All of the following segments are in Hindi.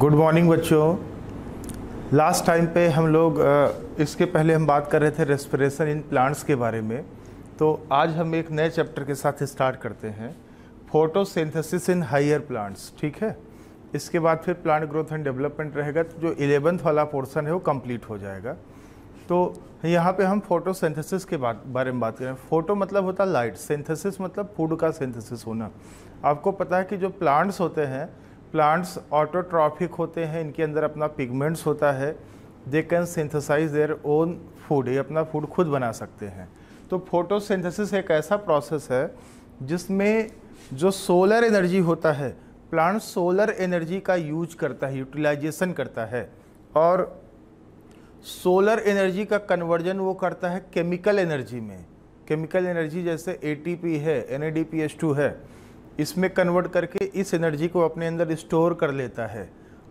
गुड मॉर्निंग बच्चों लास्ट टाइम पे हम लोग इसके पहले हम बात कर रहे थे रेस्पिरेशन इन प्लांट्स के बारे में तो आज हम एक नए चैप्टर के साथ स्टार्ट करते हैं फोटोसिंथेसिस इन हायर प्लांट्स ठीक है इसके बाद फिर प्लांट ग्रोथ एंड डेवलपमेंट रहेगा तो जो इलेवेंथ वाला पोर्सन है वो कम्प्लीट हो जाएगा तो यहाँ पे हम फोटोसिंथेसिस के बारे में बात करें फोटो मतलब होता है लाइट सिंथेसिस मतलब फूड का सिंथेसिस होना आपको पता है कि जो प्लांट्स होते हैं प्लांट्स ऑटोट्रॉफिक होते हैं इनके अंदर अपना पिगमेंट्स होता है they can synthesize their own food ये अपना फूड खुद बना सकते हैं तो फोटोसिंथेसिस एक ऐसा प्रोसेस है जिसमें जो सोलर एनर्जी होता है प्लांट सोलर एनर्जी का यूज करता है यूटिलाइजेशन करता है और सोलर एनर्जी का कन्वर्जन वो करता है केमिकल एनर्जी में केमिकल एनर्जी जैसे एटीपी है एनएडीपीएच2 है इसमें कन्वर्ट करके इस एनर्जी को अपने अंदर स्टोर कर लेता है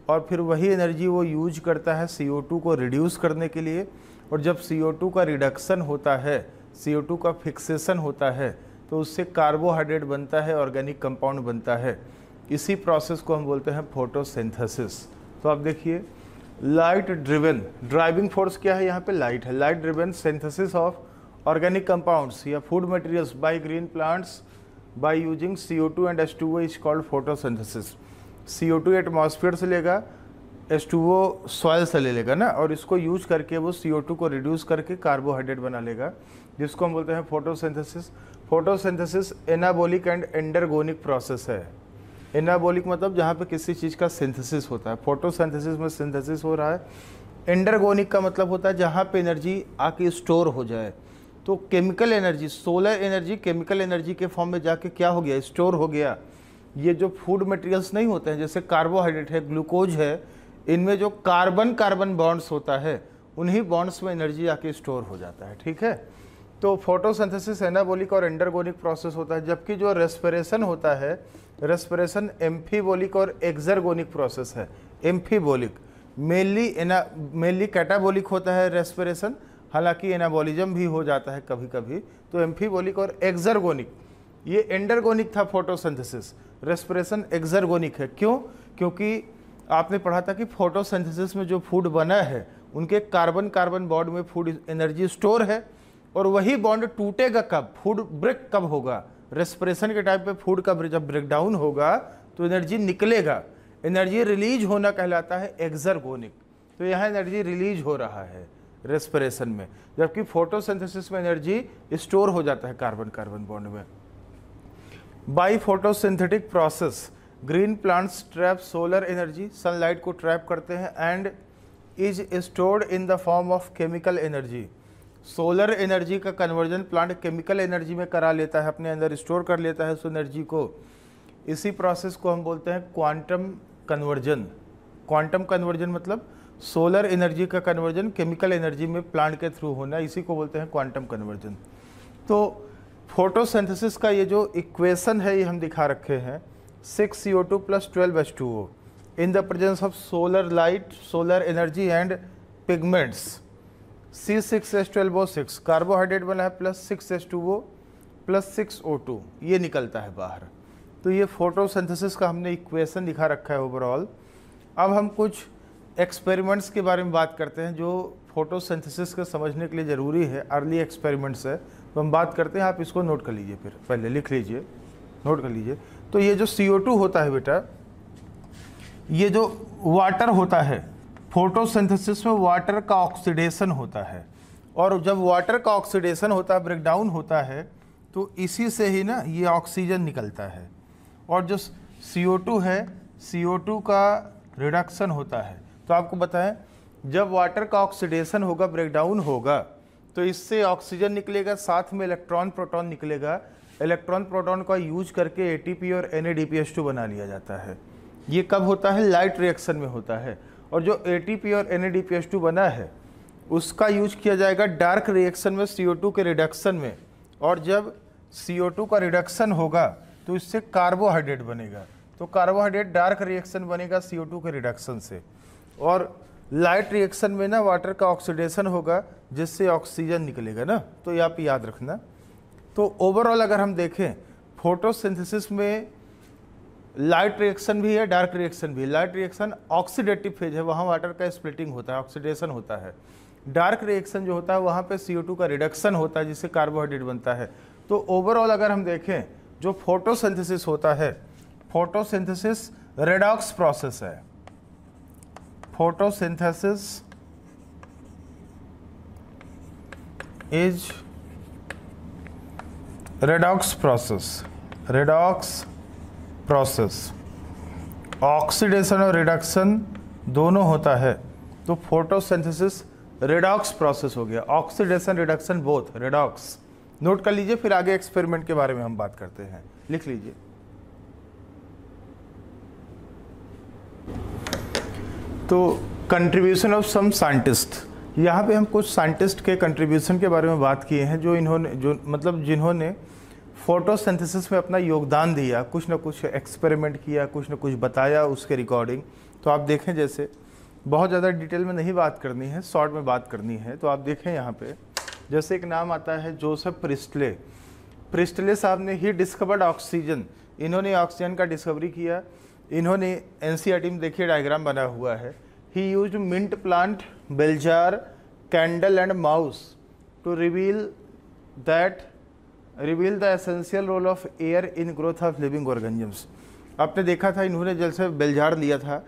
और फिर वही एनर्जी वो यूज करता है सी को रिड्यूस करने के लिए और जब सी का रिडक्शन होता है सी का फिक्सेशन होता है तो उससे कार्बोहाइड्रेट बनता है ऑर्गेनिक कंपाउंड बनता है इसी प्रोसेस को हम बोलते हैं फोटोसिंथेसिस तो आप देखिए लाइट ड्रिवन ड्राइविंग फोर्स क्या है यहाँ पे लाइट है light driven synthesis of organic compounds या food materials by green plants by using CO2 and H2O is called photosynthesis. CO2 atmosphere से लेगा H2O सॉयल से ले लेगा ना और इसको यूज करके वो CO2 को रिड्यूस करके कार्बोहाइड्रेट बना लेगा जिसको हम बोलते हैं photosynthesis photosynthesis anabolic and endergonic process है एनाबोलिक मतलब जहाँ पे किसी चीज़ का सिंथेसिस होता है फोटोसिंथेसिस में सिंथेसिस हो रहा है एंडरगोनिक का मतलब होता है जहाँ पे एनर्जी आके स्टोर हो जाए तो chemical energy solar energy chemical energy के फॉर्म में जाके क्या हो गया स्टोर हो गया ये जो फूड मटेरियल्स नहीं होते हैं जैसे कार्बोहाइड्रेट है ग्लूकोज है इनमें जो कार्बन कार्बन बॉन्ड्स होता है उन्हीं बॉन्ड्स में एनर्जी आके स्टोर हो जाता है ठीक है तो फोटोसेंथेसिस एनाबोलिक और एंडरगोनिक प्रोसेस होता है जबकि जो रेस्पिरेशन होता है रेस्पिरेशन एम्फीबोलिक और एक्जरगोनिक प्रोसेस है amphibolic mainly ana mainly catabolic होता है रेस्पिरेशन हालांकि एनाबोलिज्म भी हो जाता है कभी कभी तो एम्फीबोलिक और एक्जरगोनिक ये एंडरगोनिक था फोटोसेंथिस रेस्परेशन एक्जरगोनिक है क्यों क्योंकि आपने पढ़ा था कि फ़ोटोसेंथिस में जो फूड बना है उनके कार्बन कार्बन बॉन्ड में फूड एनर्जी स्टोर है और वही बॉन्ड टूटेगा कब फूड ब्रेक कब होगा रेस्परेशन के टाइम पे फूड का जब ब्रेकडाउन होगा तो एनर्जी निकलेगा एनर्जी रिलीज होना कहलाता है एक्जरगोनिक तो यहाँ एनर्जी रिलीज हो रहा है रेस्पिरेशन में जबकि फोटोसिंथेसिस में एनर्जी स्टोर हो जाता है कार्बन कार्बन बॉन्ड में by photosynthetic process green plants trap solar energy sunlight को ट्रैप करते हैं and is stored in the form of chemical energy solar energy का कन्वर्जन प्लांट केमिकल एनर्जी में करा लेता है अपने अंदर स्टोर कर लेता है उस एनर्जी को इसी प्रोसेस को हम बोलते हैं क्वांटम कन्वर्जन क्वांटम कन्वर्जन मतलब सोलर एनर्जी का कन्वर्जन केमिकल एनर्जी में प्लांट के थ्रू होना इसी को बोलते हैं क्वांटम कन्वर्जन तो फोटोसिंथेसिस का ये जो इक्वेशन है ये हम दिखा रखे हैं six C O two plus twelve H two O in the presence of solar light solar energy and pigments C six S twelve O six carbohydrate बना है plus six S two O plus six O two ये निकलता है बाहर तो ये फोटोसिंथेसिस का हमने इक्वेशन दिखा रखा है ओवरऑल अब हम कुछ एक्सपेरिमेंट्स के बारे में बात करते हैं जो फोटोसिंथेसिस के समझने के लिए ज़रूरी है अर्ली एक्सपेरिमेंट्स है तो हम बात करते हैं आप इसको नोट कर लीजिए फिर पहले लिख लीजिए नोट कर लीजिए तो ये जो सी होता है बेटा ये जो वाटर होता है फोटोसिंथेसिस में वाटर का ऑक्सीडेशन होता है और जब वाटर का ऑक्सीडेशन होता है ब्रेकडाउन होता है तो इसी से ही ना ये ऑक्सीजन निकलता है और जो CO2 है CO2 का रिडक्शन होता है तो आपको बताएं जब वाटर का ऑक्सीडेशन होगा ब्रेकडाउन होगा तो इससे ऑक्सीजन निकलेगा साथ में इलेक्ट्रॉन प्रोटॉन निकलेगा इलेक्ट्रॉन प्रोटॉन का यूज करके एटीपी और एन बना लिया जाता है ये कब होता है लाइट रिएक्शन में होता है और जो एटीपी और एन बना है उसका यूज किया जाएगा डार्क रिएक्शन में सी के रिडक्शन में और जब सी का रिडक्शन होगा तो इससे कार्बोहाइड्रेट बनेगा तो कार्बोहाइड्रेट डार्क रिएक्शन बनेगा सी के रिडक्शन से और लाइट रिएक्शन में ना वाटर का ऑक्सीडेशन होगा जिससे ऑक्सीजन निकलेगा ना तो ये आप याद रखना तो ओवरऑल अगर हम देखें फोटोसिंथेसिस में लाइट रिएक्शन भी है डार्क रिएक्शन भी है लाइट रिएक्शन ऑक्सीडेटिव फेज है वहाँ वाटर का स्प्लिटिंग होता है ऑक्सीडेशन होता है डार्क रिएक्शन जो होता है वहाँ पे CO2 का रिडक्शन होता है जिससे कार्बोहाइड्रेट बनता है तो ओवरऑल अगर हम देखें जो फोटोसिंथेसिस होता है फोटोसिंथेसिस रेडॉक्स प्रोसेस है photosynthesis is redox process redox process oxidation और रिडक्शन दोनों होता है तो फोटोसिंथेसिस रेडॉक्स प्रोसेस हो गया oxidation reduction both redox note कर लीजिए फिर आगे एक्सपेरिमेंट के बारे में हम बात करते हैं लिख लीजिए तो कंट्रीब्यूशन ऑफ सम साइंटिस्ट यहाँ पे हम कुछ साइंटिस्ट के कंट्रीब्यूशन के बारे में बात किए हैं जो इन्होंने जो मतलब जिन्होंने फोटोसिंथेसिस में अपना योगदान दिया कुछ ना कुछ एक्सपेरिमेंट किया कुछ ना कुछ बताया उसके रिकॉर्डिंग तो आप देखें जैसे बहुत ज़्यादा डिटेल में नहीं बात करनी है शॉर्ट में बात करनी है तो आप देखें यहाँ पे जैसे एक नाम आता है जोसेफ प्रिस्टले प्रिस्टले साहब ने ही डिस्कवर्ड ऑक्सीजन इन्होंने ऑक्सीजन का डिस्कवरी किया इन्होंने एन e में देखिए डायग्राम बना हुआ है he used mint plant bell jar candle and mouse to reveal that reveal the essential role of air in growth of living organisms आपने देखा था इन्होंने जैसे बेलजार लिया था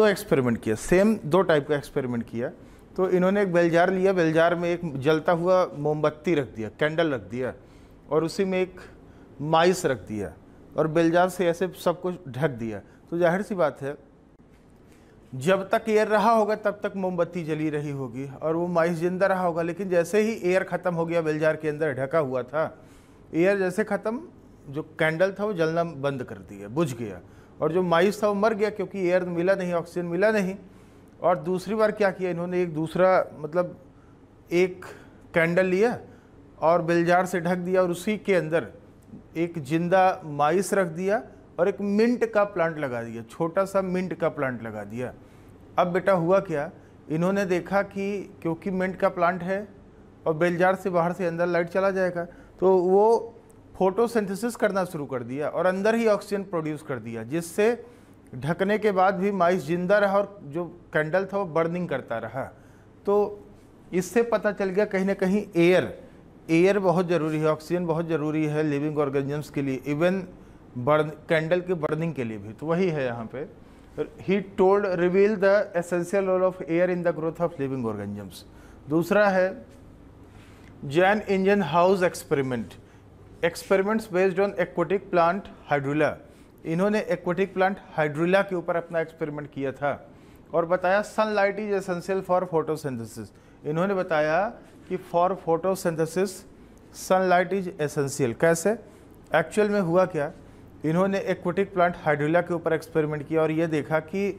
दो एक्सपेरिमेंट किया सेम दो टाइप का एक्सपेरिमेंट किया तो इन्होंने एक बेलजार लिया बेलजार में एक जलता हुआ मोमबत्ती रख दिया कैंडल रख दिया और उसी में एक माइस रख दिया और बेलजार से ऐसे सब कुछ ढक दिया तो जाहिर सी बात है जब तक एयर रहा होगा तब तक मोमबत्ती जली रही होगी और वो माइस जिंदा रहा होगा लेकिन जैसे ही एयर ख़त्म हो गया बेलजार के अंदर ढका हुआ था एयर जैसे ख़त्म जो कैंडल था वो जलना बंद कर दिया बुझ गया और जो माइस था वो मर गया क्योंकि एयर मिला नहीं ऑक्सीजन मिला नहीं और दूसरी बार क्या किया इन्होंने एक दूसरा मतलब एक कैंडल लिया और बेलजार से ढक दिया और उसी के अंदर एक जिंदा माइस रख दिया और एक मिंट का प्लांट लगा दिया छोटा सा मिंट का प्लांट लगा दिया अब बेटा हुआ क्या इन्होंने देखा कि क्योंकि मिंट का प्लांट है और बेलजार से बाहर से अंदर लाइट चला जाएगा तो वो फोटोसिंथेसिस करना शुरू कर दिया और अंदर ही ऑक्सीजन प्रोड्यूस कर दिया जिससे ढकने के बाद भी माइस जिंदा रहा और जो कैंडल था वो बर्निंग करता रहा तो इससे पता चल गया कहीं ना कहीं एयर एयर बहुत ज़रूरी है ऑक्सीजन बहुत ज़रूरी है लिविंग ऑर्गेनिजम्स के लिए इवन बर्न कैंडल की बर्निंग के लिए भी तो वही है यहाँ पे he told reveal the essential role of air in the growth of living organisms दूसरा है Jan Ingenhousz experiment experiments based on aquatic plant hydrilla इन्होंने एक्वेटिक प्लांट हाइड्रोला के ऊपर अपना एक्सपेरिमेंट किया था और बताया sunlight is essential for photosynthesis इन्होंने बताया कि for photosynthesis sunlight is essential कैसे एक्चुअल में हुआ क्या इन्होंने एक्वेटिक प्लांट हाइड्रोला के ऊपर एक्सपेरिमेंट किया और ये देखा कि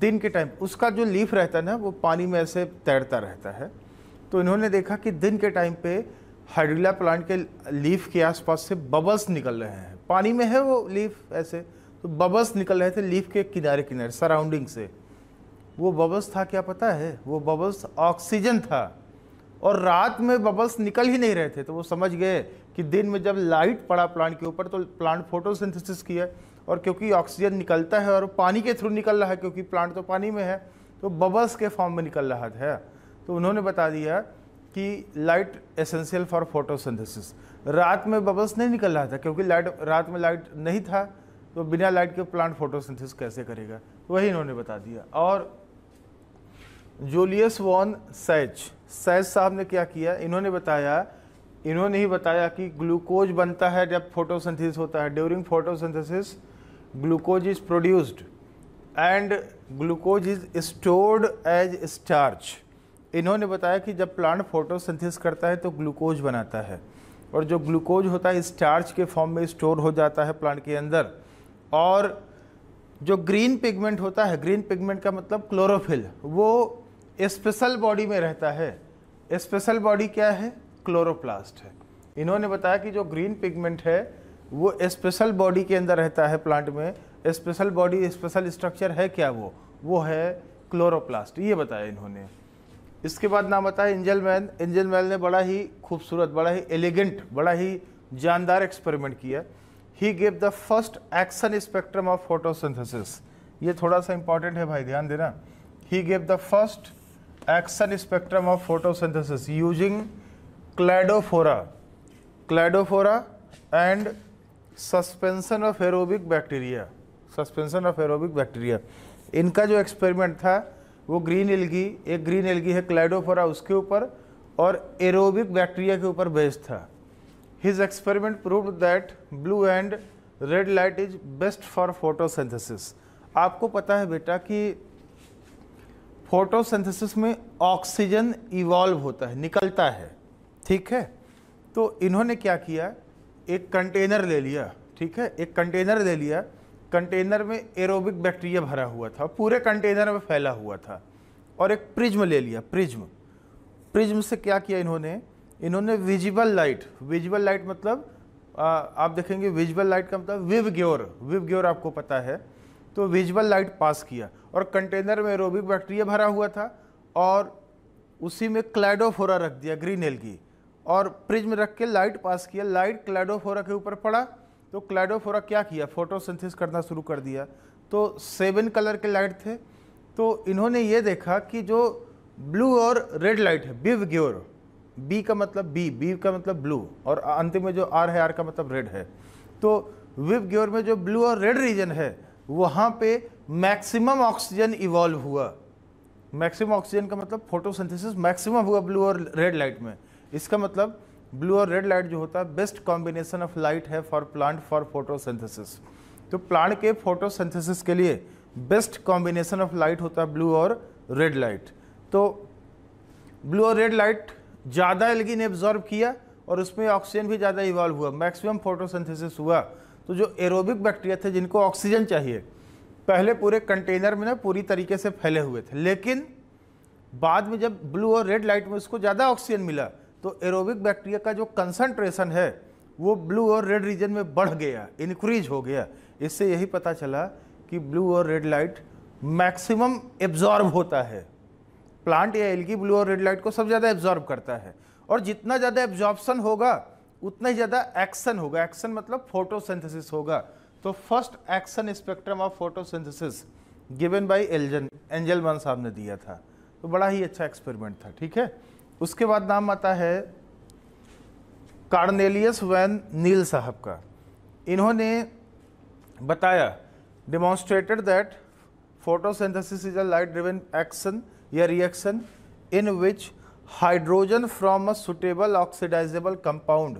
दिन के टाइम उसका जो लीफ रहता है ना वो पानी में ऐसे तैरता रहता है तो इन्होंने देखा कि दिन के टाइम पे हाइड्रोला प्लांट के लीफ के आसपास से बबल्स निकल रहे हैं पानी में है वो लीफ ऐसे तो बबल्स निकल रहे थे लीफ के किनारे किनारे सराउंडिंग से वो बबल्स था क्या पता है वो बबल्स ऑक्सीजन था और रात में बबल्स निकल ही नहीं रहे थे तो वो समझ गए कि दिन में जब लाइट पड़ा प्लांट के ऊपर तो प्लांट फोटोसिंथेसिस किया और क्योंकि ऑक्सीजन निकलता है और पानी के थ्रू निकल रहा है क्योंकि प्लांट तो पानी में है तो बबल्स के फॉर्म में निकल रहा है तो उन्होंने बता दिया कि लाइट एसेंशियल फॉर फोटोसिंथेसिस रात में बबल्स नहीं निकल रहा था क्योंकि लाइट रात में लाइट नहीं था तो बिना लाइट के प्लांट फोटोसिंथेसिस कैसे करेगा वही इन्होंने बता दिया और जूलियस वॉन सैच सैच साहब ने क्या किया इन्होंने बताया इन्होंने ही बताया कि ग्लूकोज बनता है जब फोटोसिंथेसिस होता है during photosynthesis glucose is produced and glucose is stored as starch इन्होंने बताया कि जब प्लांट फोटोसिंथेसिस करता है तो ग्लूकोज बनाता है और जो ग्लूकोज होता है स्टार्च के फॉर्म में स्टोर हो जाता है प्लांट के अंदर और जो ग्रीन पिगमेंट होता है ग्रीन पिगमेंट का मतलब क्लोरोफिल वो स्पेशल बॉडी में रहता है स्पेशल बॉडी क्या है क्लोरोप्लास्ट है इन्होंने बताया कि जो ग्रीन पिगमेंट है वो स्पेशल बॉडी के अंदर रहता है प्लांट में स्पेशल बॉडी स्पेशल स्ट्रक्चर है क्या वो वो है क्लोरोप्लास्ट ये बताया इन्होंने इसके बाद नाम बताया इंजल मैन इंजल मैन ने बड़ा ही खूबसूरत बड़ा ही एलिगेंट बड़ा ही जानदार एक्सपेरिमेंट किया he gave the first action spectrum of photosynthesis ये थोड़ा सा इंपॉर्टेंट है भाई ध्यान देना he gave the first action spectrum of photosynthesis using cladophora cladophora and suspension of aerobic bacteria suspension of aerobic bacteria इनका जो एक्सपेरिमेंट था वो ग्रीन एलगी एक ग्रीन एलगी है क्लैडोफोरा उसके ऊपर और एरोबिक बैक्टीरिया के ऊपर बेस्ड था his experiment proved that blue and red light is best for photosynthesis आपको पता है बेटा कि फोटोसेंथेसिस में ऑक्सीजन इवॉल्व होता है निकलता है ठीक है तो इन्होंने क्या किया एक कंटेनर ले लिया ठीक है एक कंटेनर ले लिया कंटेनर में एरोबिक बैक्टीरिया भरा हुआ था पूरे कंटेनर में फैला हुआ था और एक प्रिज्म ले लिया प्रिज्म प्रिज्म से क्या किया इन्होंने इन्होंने विजिबल लाइट विजिबल लाइट मतलब आ, आप देखेंगे विजिबल लाइट का मतलब विव ग्योर विव ग्योर आपको पता है तो विजिबल लाइट पास किया और कंटेनर में एरोबिक बैक्टीरिया भरा हुआ था और उसी में क्लैडोफोरा रख दिया ग्रीन एलगी और फ्रिज में रख के लाइट पास किया लाइट क्लैडोफोरा के ऊपर पड़ा तो क्लैडोफोरा क्या किया फोटोसिंथेसिस करना शुरू कर दिया तो सेवन कलर के लाइट थे तो इन्होंने ये देखा कि जो ब्लू और रेड लाइट है बिव ग्योर बी का मतलब बी बी का मतलब ब्लू और अंतिम में जो आर है आर का मतलब रेड है तो विव ग्योर में जो ब्लू और रेड रीजन है वहाँ पे मैक्सिमम ऑक्सीजन इवॉल्व हुआ मैक्सिमम ऑक्सीजन का मतलब फोटोसिंथेसिस मैक्सिमम हुआ ब्लू और रेड लाइट में इसका मतलब ब्लू और रेड लाइट जो होता है बेस्ट कॉम्बिनेशन ऑफ लाइट है फॉर प्लांट फॉर फोटोसिंथेसिस तो प्लांट के फोटोसिंथेसिस के लिए बेस्ट कॉम्बिनेशन ऑफ लाइट होता है ब्लू और रेड लाइट तो ब्लू और रेड लाइट ज़्यादा एलगी ने एब्जॉर्व किया और उसमें ऑक्सीजन भी ज़्यादा इवॉल्व हुआ मैक्सिमम फोटोसिंथेसिस हुआ तो जो एरोबिक बैक्टीरिया थे जिनको ऑक्सीजन चाहिए पहले पूरे कंटेनर में ना पूरी तरीके से फैले हुए थे लेकिन बाद में जब ब्लू और रेड लाइट में उसको ज़्यादा ऑक्सीजन मिला तो एरोबिक बैक्टीरिया का जो कंसंट्रेशन है वो ब्लू और रेड रीजन में बढ़ गया इंक्रीज हो गया इससे यही पता चला कि ब्लू और रेड लाइट मैक्सिमम एब्जॉर्ब होता है प्लांट या एलगी ब्लू और रेड लाइट को सब ज़्यादा एब्जॉर्ब करता है और जितना ज़्यादा एब्जॉर्बसन होगा उतना ही ज़्यादा एक्शन होगा एक्शन मतलब फोटोसिंथेसिस होगा तो first action spectrum of photosynthesis given by एल्जन एंजलमन साहब ने दिया था तो बड़ा ही अच्छा एक्सपेरिमेंट था ठीक है उसके बाद नाम आता है कार्नेलियस वैन नील साहब का इन्होंने बताया demonstrated that photosynthesis is a light driven action या reaction in which hydrogen from a suitable oxidizable compound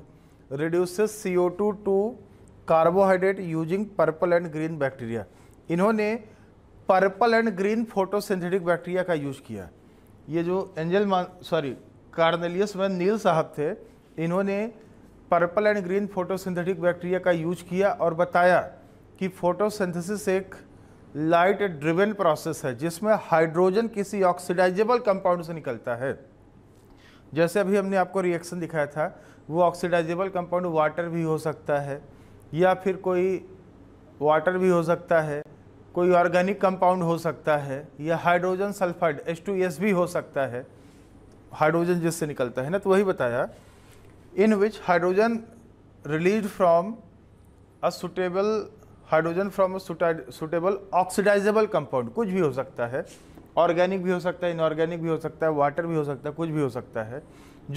reduces C O two to carbohydrate using purple and green bacteria इन्होंने purple and green photosynthetic bacteria का यूज किया ये जो एंजल मान सॉरी कार्नेलियस वन नील साहब थे इन्होंने purple and green photosynthetic bacteria का यूज किया और बताया कि फोटोसिंथेसिस एक लाइट ड्रिवन प्रोसेस है जिसमें हाइड्रोजन किसी ऑक्सीडाइजेबल कंपाउंड से निकलता है जैसे अभी हमने आपको रिएक्शन दिखाया था वो ऑक्सीडाइजेबल कंपाउंड वाटर भी हो सकता है या फिर कोई वाटर भी हो सकता है कोई ऑर्गेनिक कंपाउंड हो सकता है या हाइड्रोजन सल्फाइड एच भी हो सकता है हाइड्रोजन जिससे निकलता है ना तो वही बताया in which hydrogen release from a suitable hydrogen from a suitable oxidizable compound कुछ भी हो सकता है ऑर्गेनिक भी हो सकता है इनऑर्गेनिक भी हो सकता है वाटर भी हो सकता है कुछ भी हो सकता है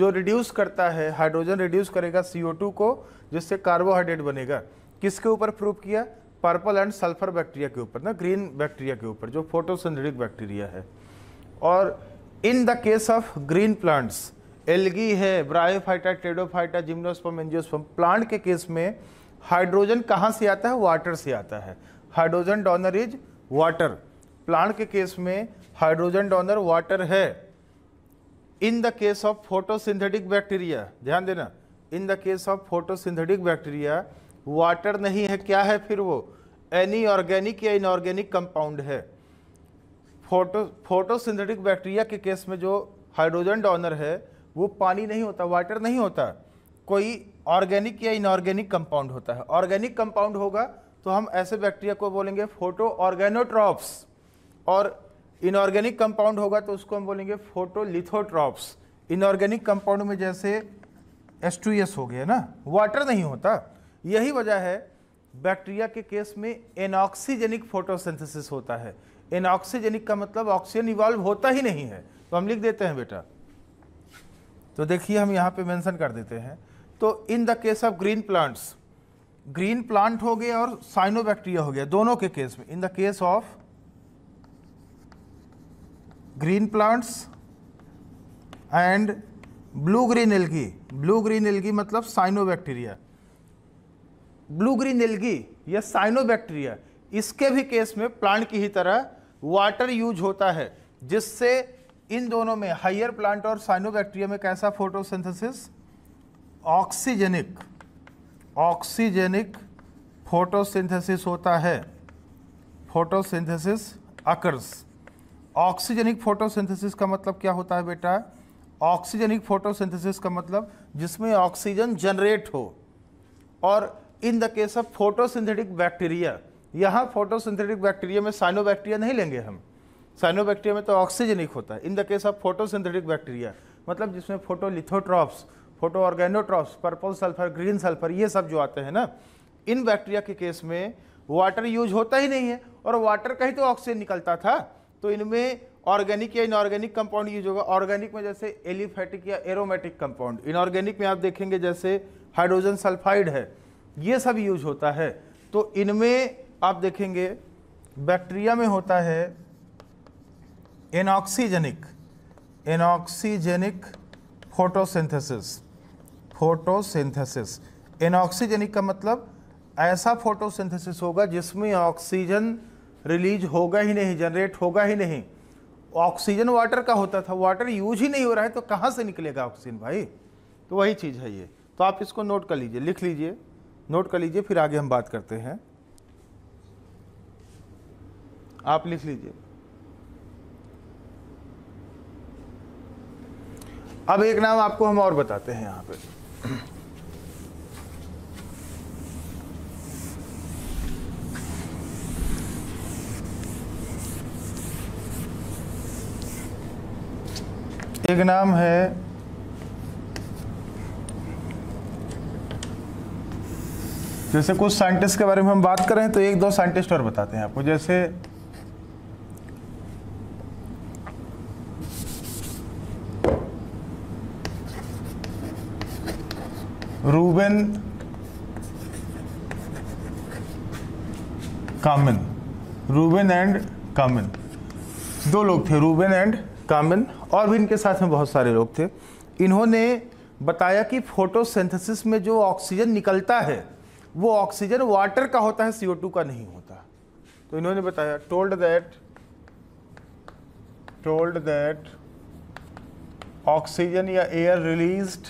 जो रिड्यूस करता है हाइड्रोजन रिड्यूस करेगा सी को जिससे कार्बोहाइड्रेट बनेगा किसके ऊपर प्रूव किया पर्पल एंड सल्फर बैक्टीरिया के ऊपर ना ग्रीन बैक्टीरिया के ऊपर जो फोटोसिंथेटिक बैक्टीरिया है और in the case of green plants algae है bryophyta pteridophyta gymnosperm angiosperm plant के केस में हाइड्रोजन कहाँ से आता है वाटर से आता है hydrogen donor is water plant के केस में हाइड्रोजन डोनर वाटर है in the case of photosynthetic bacteria ध्यान देना in the case of photosynthetic bacteria water नहीं है क्या है फिर वो एनी ऑर्गेनिक या इनऑर्गेनिक कंपाउंड है फोटो फोटोसिंथेटिक बैक्टीरिया के केस में जो हाइड्रोजन डोनर है वो पानी नहीं होता वाटर नहीं होता कोई ऑर्गेनिक या इनऑर्गेनिक कंपाउंड होता है ऑर्गेनिक कंपाउंड होगा तो हम ऐसे बैक्टीरिया को बोलेंगे फोटो ऑर्गेनोट्रॉप्स और इनऑर्गेनिक कंपाउंड होगा तो उसको हम बोलेंगे फोटोलिथोट्रॉप्स इनऑर्गेनिक कंपाउंड में जैसे एस हो गया ना वाटर नहीं होता यही वजह है बैक्टीरिया के केस में एनऑक्सीजेनिक फोटोसिंथेसिस होता है इन ऑक्सीजेनिक का मतलब ऑक्सीजन इवॉल्व होता ही नहीं है तो हम लिख देते हैं बेटा तो देखिए हम यहाँ पे मेंशन कर देते हैं तो in the case of green plants green plant हो गया और साइनोबैक्टीरिया हो गया दोनों के केस में in the case of green plants and blue green algae blue green algae मतलब साइनोबैक्टीरिया ब्लू ग्रीन एल्गी या साइनोबैक्टीरिया इसके भी केस में प्लांट की ही तरह वाटर यूज होता है जिससे इन दोनों में हायर प्लांट और साइनोबैक्टीरिया में कैसा फोटोसिंथेसिस ऑक्सीजेनिक ऑक्सीजेनिक फोटोसिंथेसिस होता है फोटोसिंथेसिस अकर्स ऑक्सीजेनिक फोटोसिंथेसिस का मतलब क्या होता है बेटा ऑक्सीजेनिक फोटोसिंथेसिस का मतलब जिसमें ऑक्सीजन जनरेट हो और in the case of photosynthetic bacteria यहाँ फोटोसिंथेटिक बैक्टीरिया में साइनोबैक्टीरिया नहीं लेंगे हम साइनोबैक्टीरिया में तो ऑक्सीजनिक होता है in the case of photosynthetic bacteria मतलब जिसमें photolithotrophs photo organotrophs purple sulphur green sulphur ये सब जो आते हैं ना इन बैक्टीरिया के केस में वाटर यूज होता ही नहीं है और वाटर का ही तो ऑक्सीजन निकलता था तो इनमें ऑर्गेनिक या इनऑर्गेनिक कंपाउंड यूज होगा ऑर्गेनिक में जैसे एलिफेटिक या एरोमेटिक कंपाउंड इनऑर्गेनिक में आप देखेंगे जैसे हाइड्रोजन सल्फाइड है ये सब यूज होता है तो इनमें आप देखेंगे बैक्टीरिया में होता है एनॉक्सीजेनिक एनॉक्सीजेनिक फोटोसिंथेसिस फोटोसिंथेसिस एनॉक्सीजेनिक का मतलब ऐसा फोटोसिंथेसिस होगा जिसमें ऑक्सीजन रिलीज होगा ही नहीं जनरेट होगा ही नहीं ऑक्सीजन वाटर का होता था वाटर यूज ही नहीं हो रहा है तो कहाँ से निकलेगा ऑक्सीजन भाई तो वही चीज़ है ये तो आप इसको नोट कर लीजिए लिख लीजिए नोट कर लीजिए फिर आगे हम बात करते हैं आप लिख लीजिए अब एक नाम आपको हम और बताते हैं यहां पे एक नाम है जैसे कुछ साइंटिस्ट के बारे में हम बात करें तो एक दो साइंटिस्ट और बताते हैं आपको जैसे Ruben Kamen Ruben and Kamen दो लोग थे रूबेन एंड कामिन और भी इनके साथ में बहुत सारे लोग थे इन्होंने बताया कि फोटोसिंथेसिस में जो ऑक्सीजन निकलता है वो ऑक्सीजन वाटर का होता है टू का नहीं होता तो इन्होंने बताया told that told that oxygen या air released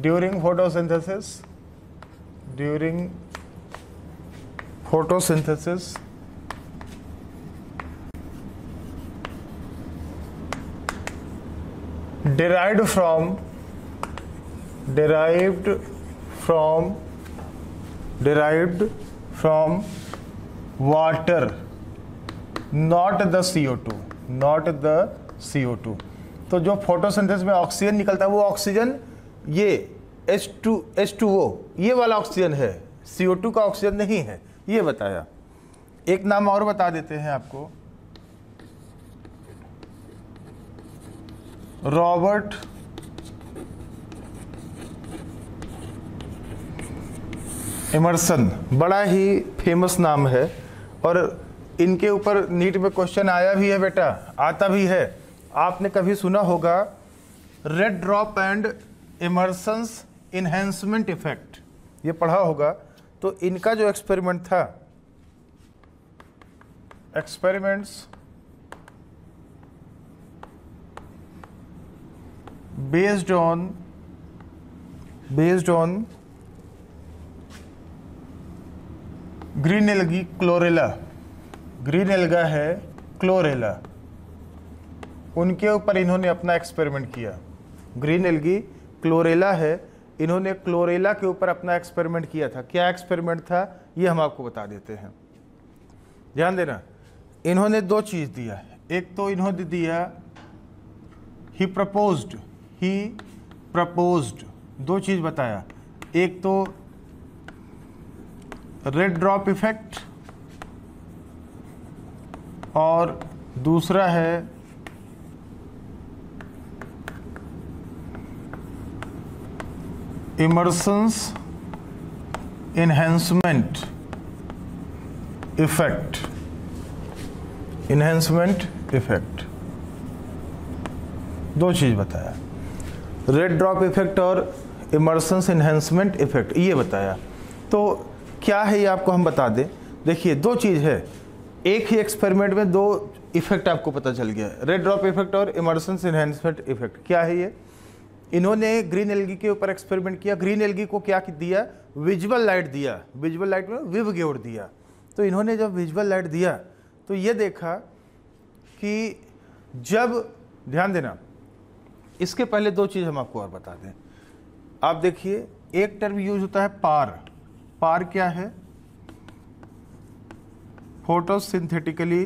during photosynthesis during photosynthesis derived from derived from derived from water not the CO2 not the CO2 तो जो फोटोसिंथेसिस में ऑक्सीजन निकलता है वो ऑक्सीजन ये S two S two O ये वाला ऑक्सीजन है सी ओ टू का ऑक्सीजन नहीं है ये बताया एक नाम और बता देते हैं आपको रॉबर्ट इमरसन बड़ा ही फेमस नाम है और इनके ऊपर नीट में क्वेश्चन आया भी है बेटा आता भी है आपने कभी सुना होगा red drop and Emerson's enhancement effect ये पढ़ा होगा तो इनका जो एक्सपेरिमेंट था experiments based on based on green algae Chlorella green alga है क्लोरेला उनके ऊपर इन्होंने अपना एक्सपेरिमेंट किया ग्रीन एलगी क्लोरेला है इन्होंने क्लोरेला के ऊपर अपना एक्सपेरिमेंट किया था क्या एक्सपेरिमेंट था ये हम आपको बता देते हैं ध्यान देना इन्होंने दो चीज़ दिया एक तो इन्होंने दिया ही प्रपोज्ड ही प्रपोज्ड दो चीज़ बताया एक तो रेड ड्रॉप इफेक्ट और दूसरा है Emerson's enhancement effect enhancement effect दो चीज़ बताया रेड ड्रॉप इफेक्ट और इमर्सन्स इन्हेंसमेंट इफेक्ट ये बताया तो क्या है ये आपको हम बता दें देखिए दो चीज़ है एक ही एक्सपेरिमेंट में दो इफेक्ट आपको पता चल गया रेड ड्रॉप इफेक्ट और इमर्सन्स इन्हेंसमेंट इफेक्ट क्या है ये इन्होंने ग्रीन एलगी के ऊपर एक्सपेरिमेंट किया ग्रीन एलगी को क्या दिया विजुअल लाइट दिया विजुअल लाइट में विव विवग्योर दिया तो इन्होंने जब विजुअल लाइट दिया तो ये देखा कि जब ध्यान देना इसके पहले दो चीज़ हम आपको और बता दें आप देखिए एक टर्म यूज होता है पार पार क्या है photosynthetically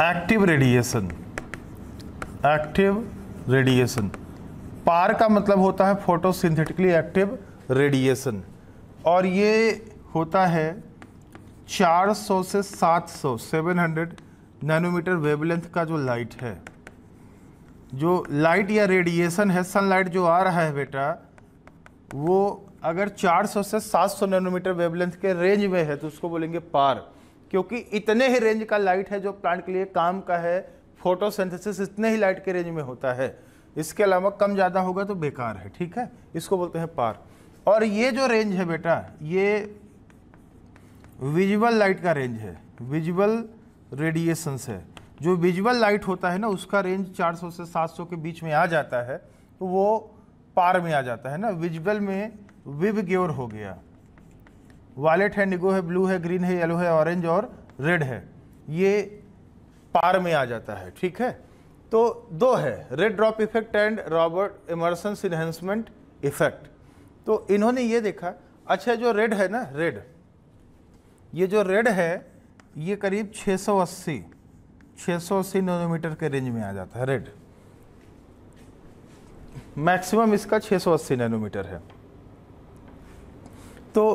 active radiation active radiation PAR का मतलब होता है फोटोसिंथेटिकली एक्टिव रेडिएशन और ये होता है 400 से 700 700 नैनोमीटर वेवलेंथ का जो लाइट है जो लाइट या रेडिएशन है सनलाइट जो आ रहा है बेटा वो अगर 400 से 700 नैनोमीटर वेवलेंथ के रेंज में है तो उसको बोलेंगे पार क्योंकि इतने ही रेंज का लाइट है जो प्लांट के लिए काम का है फोटोसिंथेसिस इतने ही लाइट के रेंज में होता है इसके अलावा कम ज़्यादा होगा तो बेकार है ठीक है इसको बोलते हैं पार और ये जो रेंज है बेटा ये विजुअल लाइट का रेंज है विजुअल रेडिएशंस है जो विजुअल लाइट होता है ना उसका रेंज 400 से 700 के बीच में आ जाता है तो वो पार में आ जाता है ना विजुअल में विव ग्योर हो गया वॉलेट है निगो है ब्लू है ग्रीन है येलो है ऑरेंज और रेड है ये पार में आ जाता है ठीक है तो दो है red drop effect and Robert Emerson enhancement effect तो इन्होंने ये देखा अच्छा जो रेड है ना रेड ये जो रेड है ये करीब 680 680 नैनोमीटर के रेंज में आ जाता है रेड मैक्सिमम इसका 680 नैनोमीटर है तो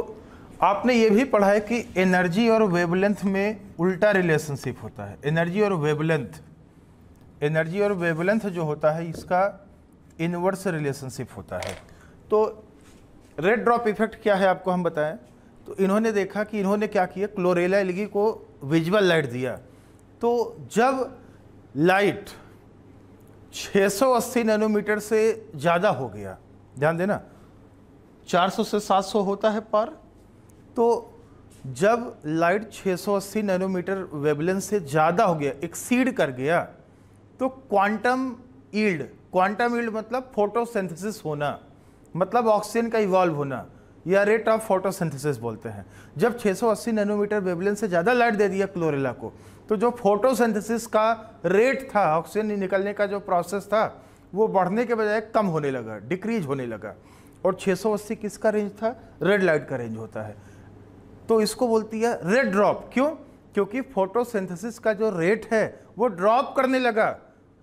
आपने ये भी पढ़ा है कि एनर्जी और वेवलेंथ में उल्टा रिलेशनशिप होता है एनर्जी और वेवलेंथ एनर्जी और वेवलेंथ जो होता है इसका इनवर्स रिलेशनशिप होता है तो रेड ड्रॉप इफेक्ट क्या है आपको हम बताएं तो इन्होंने देखा कि इन्होंने क्या किया क्लोरेला एलगी को विजुअल लाइट दिया तो जब लाइट 680 नैनोमीटर से ज़्यादा हो गया ध्यान देना 400 से 700 होता है पर तो जब लाइट 680 नैनोमीटर वेबलेंस से ज़्यादा हो गया एक्सीड कर गया तो क्वांटम ईल्ड क्वांटम ईल्ड मतलब फोटोसिंथेसिस होना मतलब ऑक्सीजन का इवॉल्व होना या रेट ऑफ फोटोसिंथेसिस बोलते हैं जब 680 नैनोमीटर वेबलेंस से ज़्यादा लाइट दे दिया क्लोरेला को तो जो फोटोसिंथेसिस का रेट था ऑक्सीजन निकलने का जो प्रोसेस था वो बढ़ने के बजाय कम होने लगा डिक्रीज होने लगा और 680 किसका रेंज था रेड लाइट का रेंज होता है तो इसको बोलती है रेड ड्रॉप क्यों क्योंकि फोटोसिंथेसिस का जो रेट है वो ड्रॉप करने लगा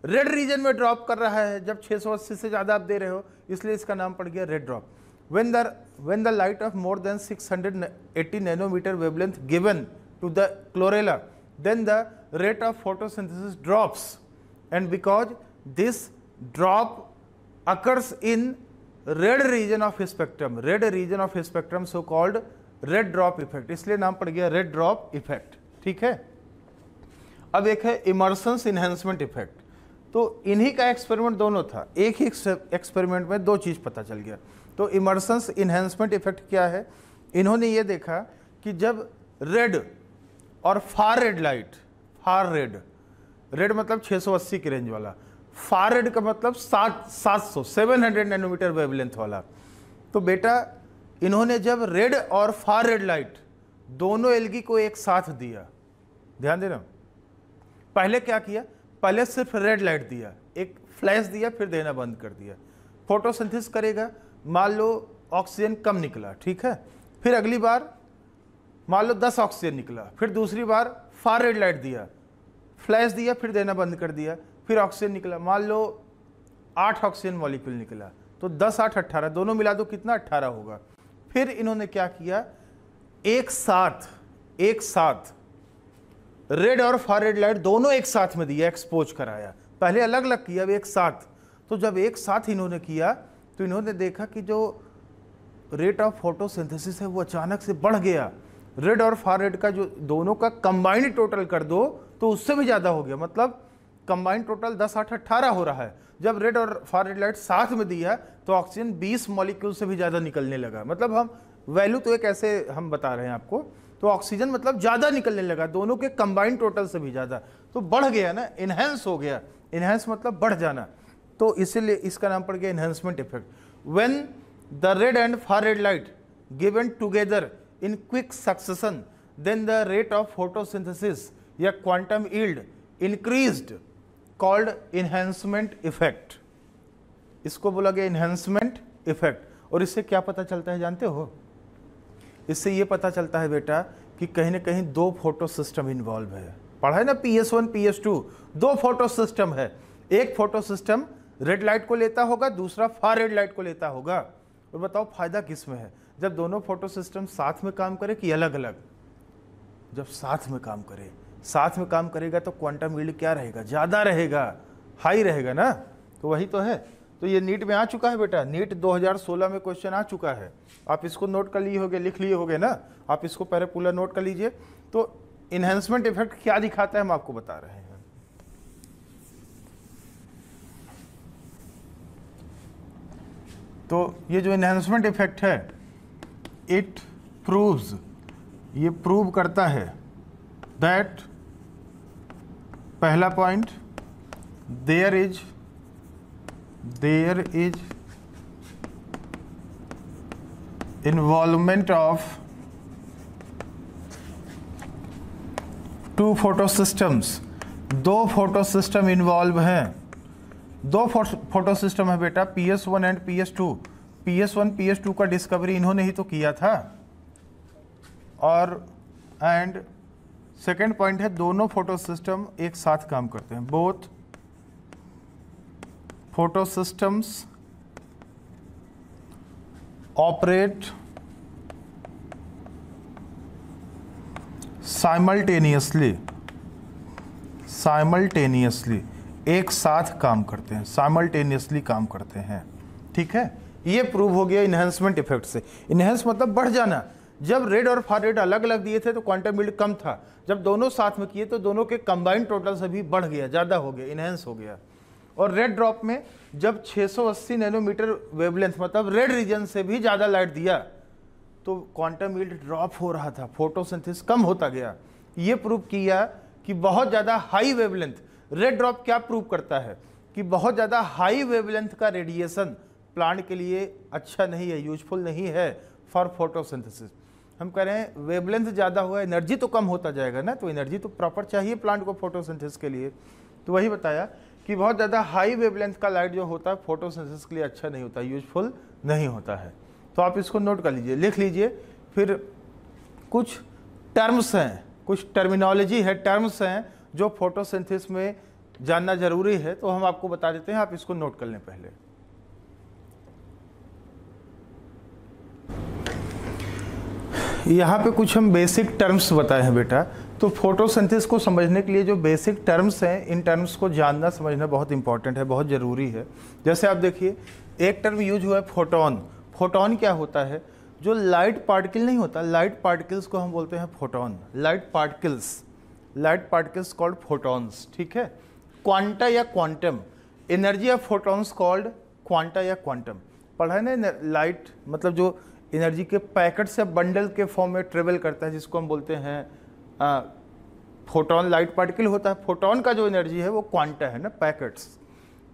रेड रीजन में ड्रॉप कर रहा है जब 680 से ज़्यादा आप दे रहे हो इसलिए इसका नाम पड़ गया red drop when the when the light of more than 680 hundred nanometer wavelength given to the Chlorella then the rate of photosynthesis drops and because this drop occurs in red region of spectrum red region of spectrum so called red drop effect इसलिए नाम पड़ गया रेड ड्रॉप इफेक्ट ठीक है अब एक है इमर्सन्स इन्हेंसमेंट इफेक्ट तो इन्हीं का एक्सपेरिमेंट दोनों था एक ही एक्सपेरिमेंट में दो चीज़ पता चल गया तो इमर्सन्स इन्हेंसमेंट इफेक्ट क्या है इन्होंने ये देखा कि जब रेड और far red light far red red मतलब 680 की रेंज वाला फार रेड का मतलब सात सात सौ सेवन हंड्रेड नैनोमीटर वेवलेंथ वाला तो बेटा इन्होंने जब रेड और फार रेड लाइट दोनों एलगी को एक साथ दिया ध्यान देना पहले क्या किया पहले सिर्फ रेड लाइट दिया एक फ्लैश दिया फिर देना बंद कर दिया फोटोसिंथेसिस करेगा मान लो ऑक्सीजन कम निकला ठीक है फिर अगली बार मान लो दस ऑक्सीजन निकला फिर दूसरी बार फार रेड लाइट दिया फ्लैश दिया फिर देना बंद कर दिया फिर ऑक्सीजन निकला मान लो आठ ऑक्सीजन मॉलिक्यूल निकला तो दस आठ अट्ठारह दोनों मिला दो कितना अट्ठारह होगा फिर इन्होंने क्या किया एक साथ एक साथ रेड और फार रेड लाइट दोनों एक साथ में दिया एक्सपोज कराया पहले अलग अलग किया एक साथ तो जब एक साथ इन्होंने किया तो इन्होंने देखा कि जो रेट ऑफ फोटोसिंथेसिस है वो अचानक से बढ़ गया रेड और फार रेड का जो दोनों का कंबाइंड टोटल कर दो तो उससे भी ज़्यादा हो गया मतलब कंबाइंड टोटल दस आठ अट्ठारह हो रहा है जब रेड और फार रेड लाइट साथ में दिया तो ऑक्सीजन 20 मॉलिक्यूल से भी ज़्यादा निकलने लगा मतलब हम वैल्यू तो एक ऐसे हम बता रहे हैं आपको तो ऑक्सीजन मतलब ज़्यादा निकलने लगा दोनों के कंबाइंड टोटल से भी ज़्यादा तो बढ़ गया ना इन्हेंस हो गया इन्हेंस मतलब बढ़ जाना तो इसीलिए इसका नाम पड़ गया enhancement effect when the red and far red light given together in quick succession then the rate of photosynthesis या quantum yield increase called enhancement effect इसको बोला गया इन्हेंसमेंट इफेक्ट और इससे क्या पता चलता है जानते हो इससे ये पता चलता है बेटा कि कहीं ना कहीं दो फोटो सिस्टम इन्वॉल्व है पढ़ा है ना P S one P S two दो फोटो सिस्टम है एक फोटो सिस्टम रेड लाइट को लेता होगा दूसरा फार रेड लाइट को लेता होगा और बताओ फायदा किस में है जब दोनों फोटो सिस्टम साथ में काम करे कि अलग अलग जब साथ में काम करे साथ में काम करेगा तो क्वांटम यील्ड क्या रहेगा ज़्यादा रहेगा हाई रहेगा ना तो वही तो है तो ये नीट में आ चुका है बेटा नीट 2016 में क्वेश्चन आ चुका है आप इसको नोट कर लिए होगे लिख लिए होगे ना आप इसको पहले पूरा नोट कर लीजिए तो इन्हेंसमेंट इफेक्ट क्या दिखाता है हम आपको बता रहे हैं तो ये जो इन्हेंसमेंट इफेक्ट है इट प्रूव्स ये प्रूव करता है दैट पहला point there is there is involvement of two photosystems दो फोटो सिस्टम इन्वॉल्व हैं दो फोटो सिस्टम है बेटा P S one and P S two P S one P S two का डिस्कवरी इन्होंने ही तो किया था और एंड सेकेंड पॉइंट है दोनों फोटो सिस्टम एक साथ काम करते हैं both photosystems operate simultaneously simultaneously एक साथ काम करते हैं साइमल्टेनियसली काम करते हैं ठीक है ये प्रूव हो गया इन्हेंसमेंट इफेक्ट से इन्हेंस मतलब बढ़ जाना जब रेड और फार रेड अलग अलग दिए थे तो क्वांटम बिल्ड कम था जब दोनों साथ में किए तो दोनों के कंबाइन टोटल सभी बढ़ गया ज़्यादा हो गया इनहेंस हो गया और रेड ड्रॉप में जब 680 नैनोमीटर वेवलेंथ मतलब रेड रीजन से भी ज़्यादा लाइट दिया तो क्वांटम बिल्ड ड्रॉप हो रहा था फोटोसिंथिस कम होता गया ये प्रूव किया कि बहुत ज़्यादा हाई वेवलेंथ रेड ड्रॉप क्या प्रूव करता है कि बहुत ज़्यादा हाई वेवलेंथ का रेडिएशन प्लांट के लिए अच्छा नहीं है यूजफुल नहीं है फॉर फोटोसिंथेसिस हम कह रहे हैं वेवलेंथ ज़्यादा हुआ एनर्जी तो कम होता जाएगा ना तो एनर्जी तो प्रॉपर चाहिए प्लांट को फोटोसिंथेसिस के लिए तो वही बताया कि बहुत ज़्यादा हाई वेवलेंथ का लाइट जो होता है फोटोसिंथेसिस के लिए अच्छा नहीं होता यूजफुल नहीं होता है तो आप इसको नोट कर लीजिए लिख लीजिए फिर कुछ टर्म्स हैं कुछ टर्मिनोलॉजी है टर्म्स हैं जो फोटोसिंथेसिस में जानना ज़रूरी है तो हम आपको बता देते हैं आप इसको नोट कर लें पहले यहाँ पे कुछ हम बेसिक टर्म्स बताए हैं बेटा तो फोटोसिंथेसिस को समझने के लिए जो बेसिक टर्म्स हैं इन टर्म्स को जानना समझना बहुत इंपॉर्टेंट है बहुत ज़रूरी है जैसे आप देखिए एक टर्म यूज हुआ है फोटोन फोटोन क्या होता है जो लाइट पार्टिकल नहीं होता लाइट पार्टिकल्स को हम बोलते हैं photon light particles light particles called photons ठीक है क्वांटा या quantum energy of photons called quanta या क्वांटम पढ़ा है ना लाइट मतलब जो एनर्जी के पैकेट से बंडल के फॉर्म में ट्रेवल करता है जिसको हम बोलते हैं फोटोन लाइट पार्टिकल होता है फोटोन का जो एनर्जी है वो क्वांटा है ना पैकेट्स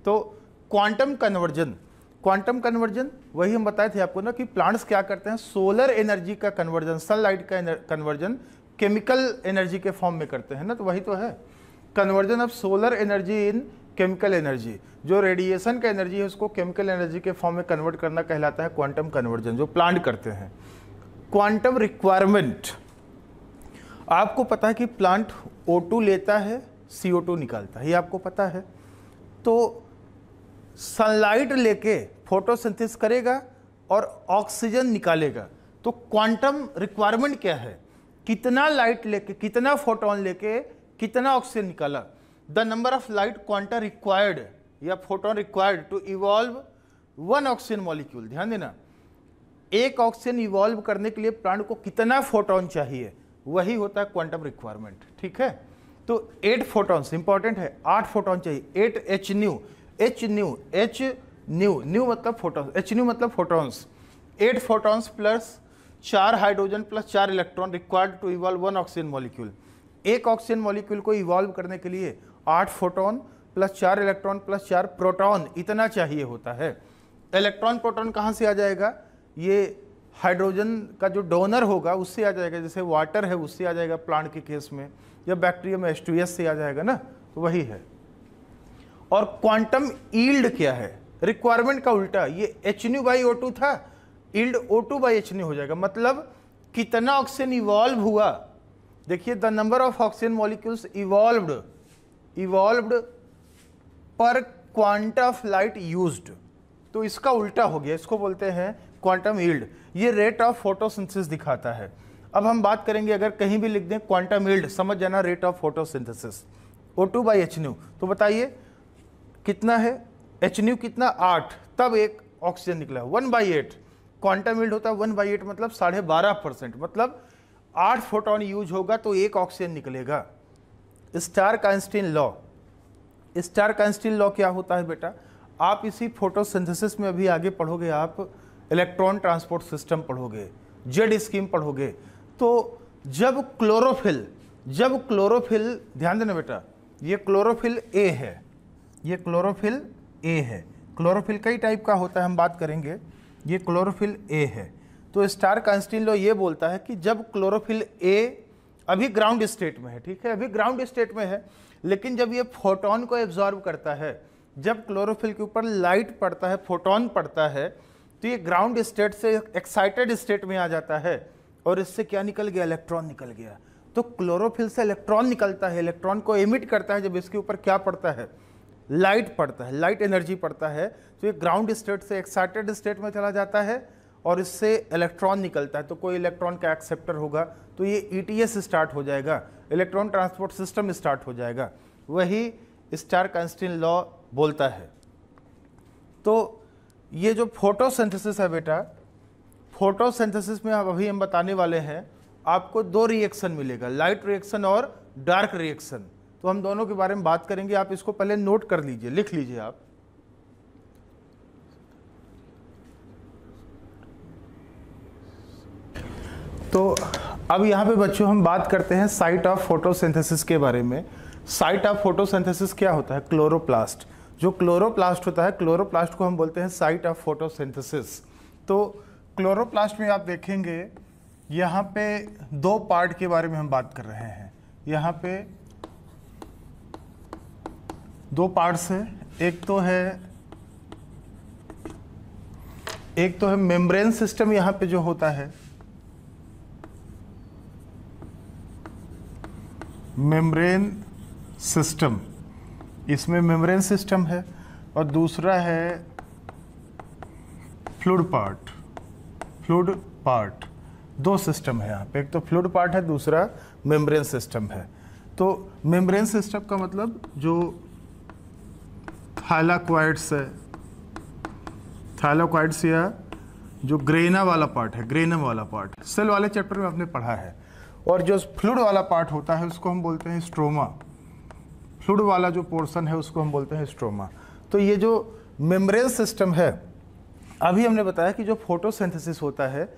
तो क्वांटम कन्वर्जन क्वांटम कन्वर्जन वही हम बताए थे आपको ना कि प्लांट्स क्या करते हैं सोलर एनर्जी का कन्वर्जन सनलाइट का कन्वर्जन केमिकल एनर्जी के फॉर्म में करते हैं ना तो वही तो है conversion of solar energy in chemical energy जो रेडिएशन का एनर्जी है उसको केमिकल एनर्जी के फॉर्म में कन्वर्ट करना कहलाता है क्वांटम कन्वर्जन जो प्लांट करते हैं क्वांटम रिक्वायरमेंट आपको पता है कि प्लांट O2 लेता है CO2 निकालता है ये आपको पता है तो सनलाइट लेके फोटोसिंथेसिस करेगा और ऑक्सीजन निकालेगा तो क्वांटम रिक्वायरमेंट क्या है कितना लाइट लेके कितना फोटोन लेके कितना ऑक्सीजन निकाला the number of light quanta required या photon required to evolve one oxygen molecule ध्यान देना एक ऑक्सीजन इवॉल्व करने के लिए प्लांट को कितना फोटोन चाहिए वही होता है क्वांटम रिक्वायरमेंट ठीक है तो एट फोटोन इंपॉर्टेंट है आठ फोटोन चाहिए eight h nu h nu h nu nu मतलब फोटोन एच न्यू मतलब फोटॉन्स एट फोटोन प्लस चार हाइड्रोजन प्लस चार electron required to evolve one oxygen molecule एक ऑक्सीजन मॉलिक्यूल को इवॉल्व करने के लिए आठ फोटोन प्लस चार इलेक्ट्रॉन प्लस चार प्रोटॉन इतना चाहिए होता है इलेक्ट्रॉन प्रोटॉन कहाँ से आ जाएगा ये हाइड्रोजन का जो डोनर होगा उससे आ जाएगा जैसे वाटर है उससे आ जाएगा प्लांट के केस में या बैक्टीरियम एस से आ जाएगा ना तो वही है और क्वांटम ईल्ड क्या है रिक्वायरमेंट का उल्टा ये h nu by O two था yield O two by H nu हो जाएगा मतलब कितना ऑक्सीजन इवॉल्व हुआ देखिए the number of oxygen molecules evolved evolved per quanta of light used तो इसका उल्टा हो गया इसको बोलते हैं क्वांटम ईल्ड ये रेट ऑफ फोटोसिंथेसिस दिखाता है अब हम बात करेंगे अगर कहीं भी लिख दें क्वांटम ईल्ड समझ जाना rate of photosynthesis O two by H nu तो बताइए कितना है एच न्यू कितना आठ तब एक ऑक्सीजन निकला one by eight quantum yield होता है वन बाई एट मतलब साढ़े बारह परसेंट मतलब आठ फोटोन यूज होगा तो एक ऑक्सीजन निकलेगा Stark Einstein law Stark Einstein law क्या होता है बेटा आप इसी फोटोसिंथेसिस में अभी आगे पढ़ोगे आप इलेक्ट्रॉन ट्रांसपोर्ट सिस्टम पढ़ोगे जेड स्कीम पढ़ोगे तो जब क्लोरोफिल जब क्लोरोफिल ध्यान देना बेटा ये क्लोरोफिल ए है ये क्लोरोफिल ए है क्लोरोफिल कई टाइप का होता है हम बात करेंगे ये क्लोरोफिल ए है तो स्टार कांस्टीन लॉ ये बोलता है कि जब क्लोरोफिल ए अभी ग्राउंड स्टेट में है ठीक है अभी ग्राउंड स्टेट में है लेकिन जब ये फोटोन को एब्जॉर्व करता है जब क्लोरोफिल के ऊपर लाइट पड़ता है फोटोन पड़ता है तो ये ग्राउंड स्टेट से एक्साइटेड स्टेट में आ जाता है और इससे क्या निकल गया इलेक्ट्रॉन निकल गया तो क्लोरोफिल से इलेक्ट्रॉन निकलता है इलेक्ट्रॉन को एमिट करता है जब इसके ऊपर क्या पड़ता है लाइट पड़ता है लाइट एनर्जी पड़ता है तो ये ग्राउंड स्टेट से एक्साइटेड स्टेट में चला जाता है और इससे इलेक्ट्रॉन निकलता है तो कोई इलेक्ट्रॉन का एक्सेप्टर होगा तो ये ई e स्टार्ट हो जाएगा इलेक्ट्रॉन ट्रांसपोर्ट सिस्टम स्टार्ट हो जाएगा वही स्टार कंस्टिन लॉ बोलता है तो ये जो फोटोसिंथेसिस है बेटा फोटोसिंथेसिस में अभी हम बताने वाले हैं आपको दो रिएक्शन मिलेगा लाइट रिएक्शन और डार्क रिएक्शन तो हम दोनों के बारे में बात करेंगे आप इसको पहले नोट कर लीजिए लिख लीजिए आप तो अब यहाँ पे बच्चों हम बात करते हैं साइट ऑफ फोटोसिंथेसिस के बारे में साइट ऑफ फोटोसिंथेसिस क्या होता है क्लोरोप्लास्ट जो क्लोरोप्लास्ट होता है क्लोरोप्लास्ट को हम बोलते हैं साइट ऑफ फोटोसिंथेसिस तो क्लोरोप्लास्ट में आप देखेंगे यहाँ पे दो पार्ट के बारे में हम बात कर रहे हैं यहाँ पे दो पार्ट्स हैं एक तो है एक तो है मेम्ब्रेन सिस्टम यहाँ पे जो होता है मेम्ब्रेन सिस्टम इसमें मेम्ब्रेन सिस्टम है और दूसरा है फ्लूड पार्ट फ्लूड पार्ट दो सिस्टम है यहाँ पे एक तो फ्लूड पार्ट है दूसरा मेम्ब्रेन सिस्टम है तो मेम्ब्रेन सिस्टम का मतलब जो थाइलाक्वाइड्स है थाइलाक्वाइड्स या जो ग्रेना वाला पार्ट है ग्रेनम वाला पार्ट सेल वाले चैप्टर में आपने पढ़ा है और जो फ्लूड वाला पार्ट होता है उसको हम बोलते हैं स्ट्रोमा फ्लूड वाला जो पोर्सन है उसको हम बोलते हैं स्ट्रोमा तो ये जो मेम्ब्रेन सिस्टम है अभी हमने बताया कि जो फोटोसिंथेसिस होता है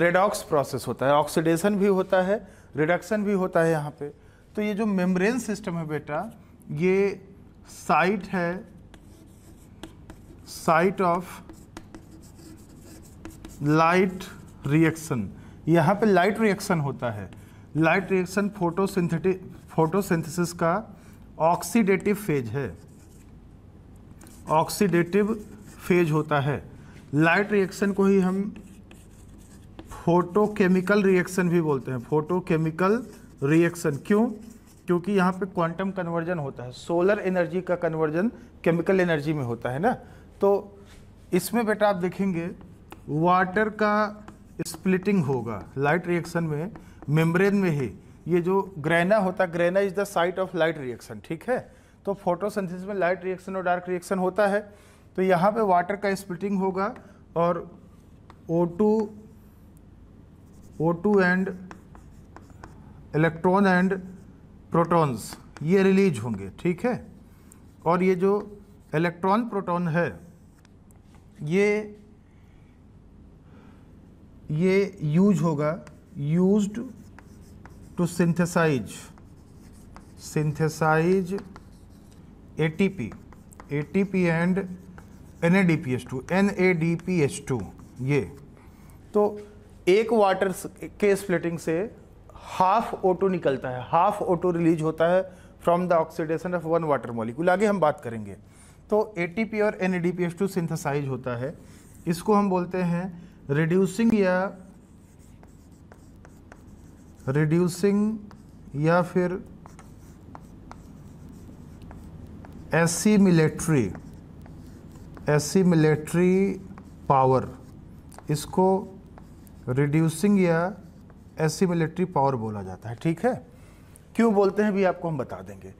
रेडॉक्स प्रोसेस होता है ऑक्सीडेशन भी होता है रिडक्शन भी होता है यहाँ पे तो ये जो मेम्ब्रेन सिस्टम है बेटा ये साइट है साइट ऑफ लाइट रिएक्शन यहाँ पे लाइट रिएक्शन होता है लाइट रिएक्शन फोटोसिंथेटिक फोटोसिंथेसिस का ऑक्सीडेटिव फेज है ऑक्सीडेटिव फेज होता है लाइट रिएक्शन को ही हम फोटोकेमिकल रिएक्शन भी बोलते हैं फोटोकेमिकल रिएक्शन क्यों क्योंकि यहाँ पे क्वांटम कन्वर्जन होता है सोलर एनर्जी का कन्वर्जन केमिकल एनर्जी में होता है ना तो इसमें बेटा आप देखेंगे वाटर का स्प्लिटिंग होगा लाइट रिएक्शन में मेम्ब्रेन में ही ये जो ग्रैना होता है grana is the site of light reaction ठीक है तो फोटोसिंथेसिस में लाइट रिएक्शन और डार्क रिएक्शन होता है तो यहाँ पे वाटर का स्प्लिटिंग होगा और O2 O2 and electron and protons ये रिलीज होंगे ठीक है और ये जो इलेक्ट्रॉन प्रोटॉन है ये ये यूज होगा used to synthesize synthesize ATP ATP and NADPH2 NADPH2 ये तो एक वाटर के स्प्लिटिंग से हाफ ओटो निकलता है हाफ ओटो रिलीज होता है from the oxidation of one water molecule आगे हम बात करेंगे तो एटीपी और एनएडीपीएच टू सिंथेसाइज होता है इसको हम बोलते हैं रिड्यूसिंग या रिड्यूसिंग या फिर assimilatory assimilatory power इसको रिड्यूसिंग या एसी मिलिट्री पावर बोला जाता है ठीक है क्यों बोलते हैं भी आपको हम बता देंगे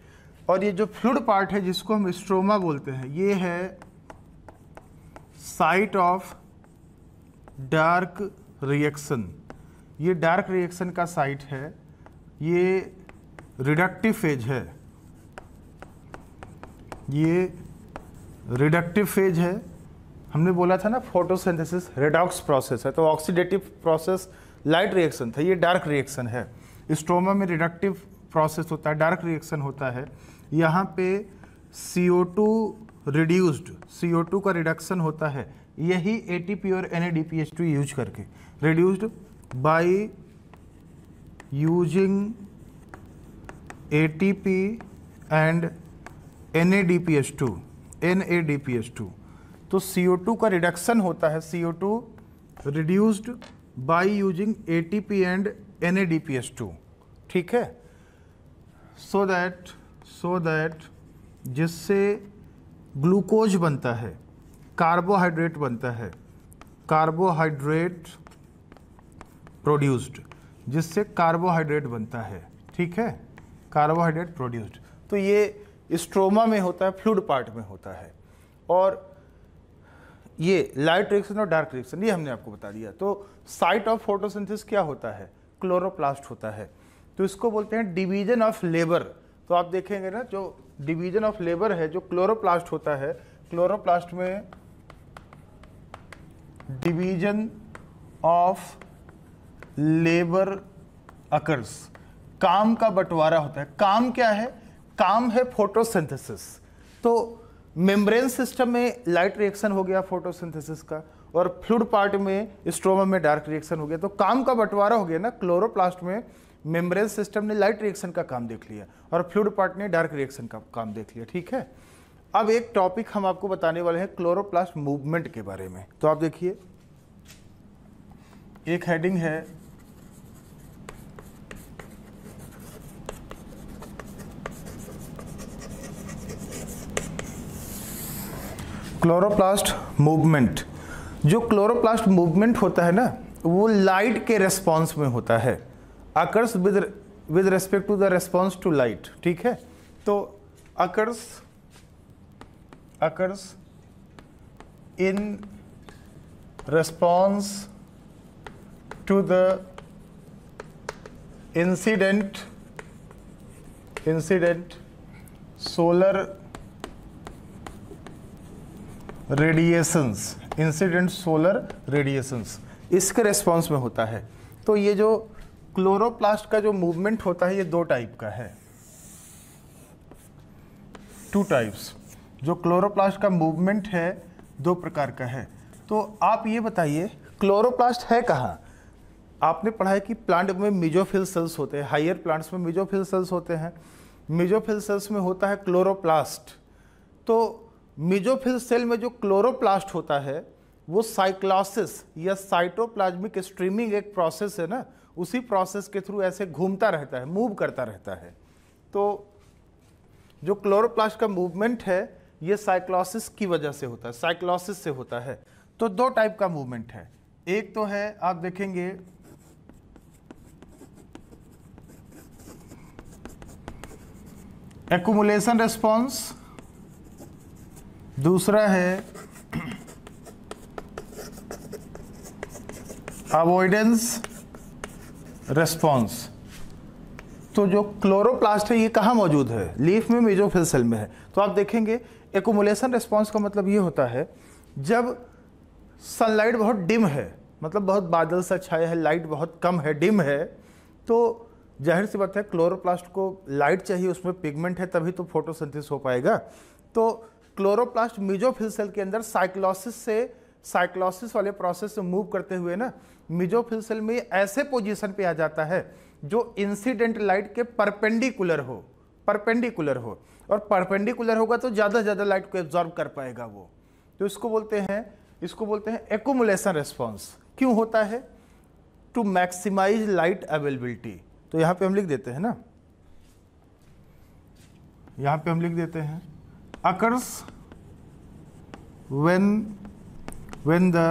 और ये जो फ्लूड पार्ट है जिसको हम स्ट्रोमा बोलते हैं ये है साइट ऑफ डार्क रिएक्शन ये डार्क रिएक्शन का साइट है ये रिडक्टिव फेज है ये रिडक्टिव फेज है हमने बोला था ना फोटोसिंथेसिस रेडॉक्स प्रोसेस है तो ऑक्सीडेटिव प्रोसेस लाइट रिएक्शन था ये डार्क रिएक्शन है स्ट्रोमा में रिडक्टिव प्रोसेस होता है डार्क रिएक्शन होता है यहाँ पे CO2 रिड्यूस्ड CO2 का रिडक्शन होता है यही ATP और NADPH2 यूज करके reduced by using A A T P P and N D two N A D P NADPH2 two तो सी ओ टू का रिडक्शन होता है C O two reduced by using A T P and N A D P S two ठीक है सो दैट सो दैट जिससे ग्लूकोज बनता है कार्बोहाइड्रेट बनता है कार्बोहाइड्रेट प्रोड्यूस्ड जिससे कार्बोहाइड्रेट बनता है ठीक है कार्बोहाइड्रेट प्रोड्यूस्ड तो ये स्ट्रोमा में होता है फ्लूड पार्ट में होता है और ये लाइट रिएक्शन और डार्क रिएक्शन ये हमने आपको बता दिया तो साइट ऑफ फोटोसिंथेसिस क्या होता है क्लोरोप्लास्ट होता है तो इसको बोलते हैं डिवीजन ऑफ लेबर तो आप देखेंगे ना जो डिवीजन ऑफ लेबर है जो क्लोरोप्लास्ट होता है क्लोरोप्लास्ट में डिवीजन ऑफ लेबर अकर्स काम का बंटवारा होता है काम क्या है काम है फोटोसिंथेसिस तो मेम्ब्रेन सिस्टम में लाइट रिएक्शन हो गया फोटोसिंथेसिस का और फ्लूड पार्ट में स्ट्रोमा में डार्क रिएक्शन हो गया तो काम का बंटवारा हो गया ना क्लोरोप्लास्ट में मेम्ब्रेन सिस्टम ने लाइट रिएक्शन का काम देख लिया और फ्लूड पार्ट ने डार्क रिएक्शन का काम देख लिया ठीक है अब एक टॉपिक हम आपको बताने वाले हैं क्लोरोप्लास्ट मूवमेंट के बारे में तो आप देखिए एक हेडिंग है क्लोरोप्लास्ट मूवमेंट जो क्लोरोप्लास्ट मूवमेंट होता है ना वो लाइट के रेस्पॉन्स में होता है occurs with with respect to the response to light ठीक है तो occurs occurs in response to the incident incident solar radiations incident solar radiations इसके रेस्पॉन्स में होता है तो ये जो क्लोरोप्लास्ट का जो मूवमेंट होता है ये दो टाइप का है टू टाइप्स जो क्लोरोप्लास्ट का मूवमेंट है दो प्रकार का है तो आप ये बताइए क्लोरोप्लास्ट है कहाँ आपने पढ़ा है कि प्लांट में मिजोफिल सेल्स होते हैं हायर प्लांट्स में मिजोफिल सेल्स होते हैं मिजोफिल सेल्स में होता है क्लोरोप्लास्ट तो मिजोफिल सेल में जो क्लोरोप्लास्ट होता है वो साइक्लोसिस या साइटोप्लाज्मिक स्ट्रीमिंग एक प्रोसेस है ना उसी प्रोसेस के थ्रू ऐसे घूमता रहता है मूव करता रहता है तो जो क्लोरोप्लास्ट का मूवमेंट है ये साइक्लोसिस की वजह से होता है साइक्लॉसिस से होता है तो दो टाइप का मूवमेंट है एक तो है आप देखेंगे एकुमुलेशन रेस्पॉन्स दूसरा है अवॉइडेंस रेस्पॉन्स तो जो क्लोरोप्लास्ट है ये कहाँ मौजूद है लीफ में मेजोफिल सेल में है तो आप देखेंगे एकोमुलेसन रेस्पॉन्स का मतलब ये होता है जब सनलाइट बहुत डिम है मतलब बहुत बादल सा छाया है लाइट बहुत कम है डिम है तो जाहिर सी बात है क्लोरोप्लास्ट को लाइट चाहिए उसमें पिगमेंट है तभी तो फोटोसिंथेसिस हो पाएगा तो क्लोरोप्लास्ट मिजोफिल सेल के अंदर साइक्लोसिस से साइक्लोसिस वाले प्रोसेस से मूव करते हुए ना मिजोफिल सेल में ऐसे पोजीशन पे आ जाता है जो इंसिडेंट लाइट के परपेंडिकुलर हो परपेंडिकुलर हो और परपेंडिकुलर होगा तो ज़्यादा ज़्यादा लाइट को एब्जॉर्ब कर पाएगा वो तो इसको बोलते हैं इसको बोलते हैं एकोमुलेशन रेस्पॉन्स क्यों होता है टू मैक्सिमाइज लाइट अवेलेबिलिटी तो यहाँ पे हम लिख देते हैं ना यहाँ पे हम लिख देते हैं occurs when when the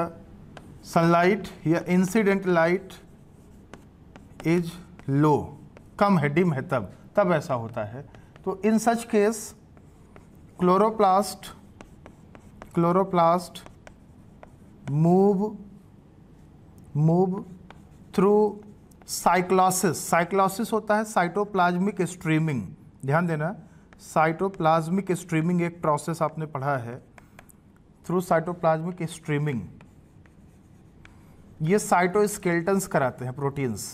sunlight या इंसिडेंट लाइट इज लो कम है डिम है तब तब ऐसा होता है तो in such case chloroplast chloroplast move move through cyclosis cyclosis होता है साइटोप्लाज्मिक स्ट्रीमिंग ध्यान देना साइटोप्लाज्मिक स्ट्रीमिंग एक प्रोसेस आपने पढ़ा है थ्रू साइटोप्लाज्मिक स्ट्रीमिंग ये साइटोस्केल्टन्स कराते हैं proteins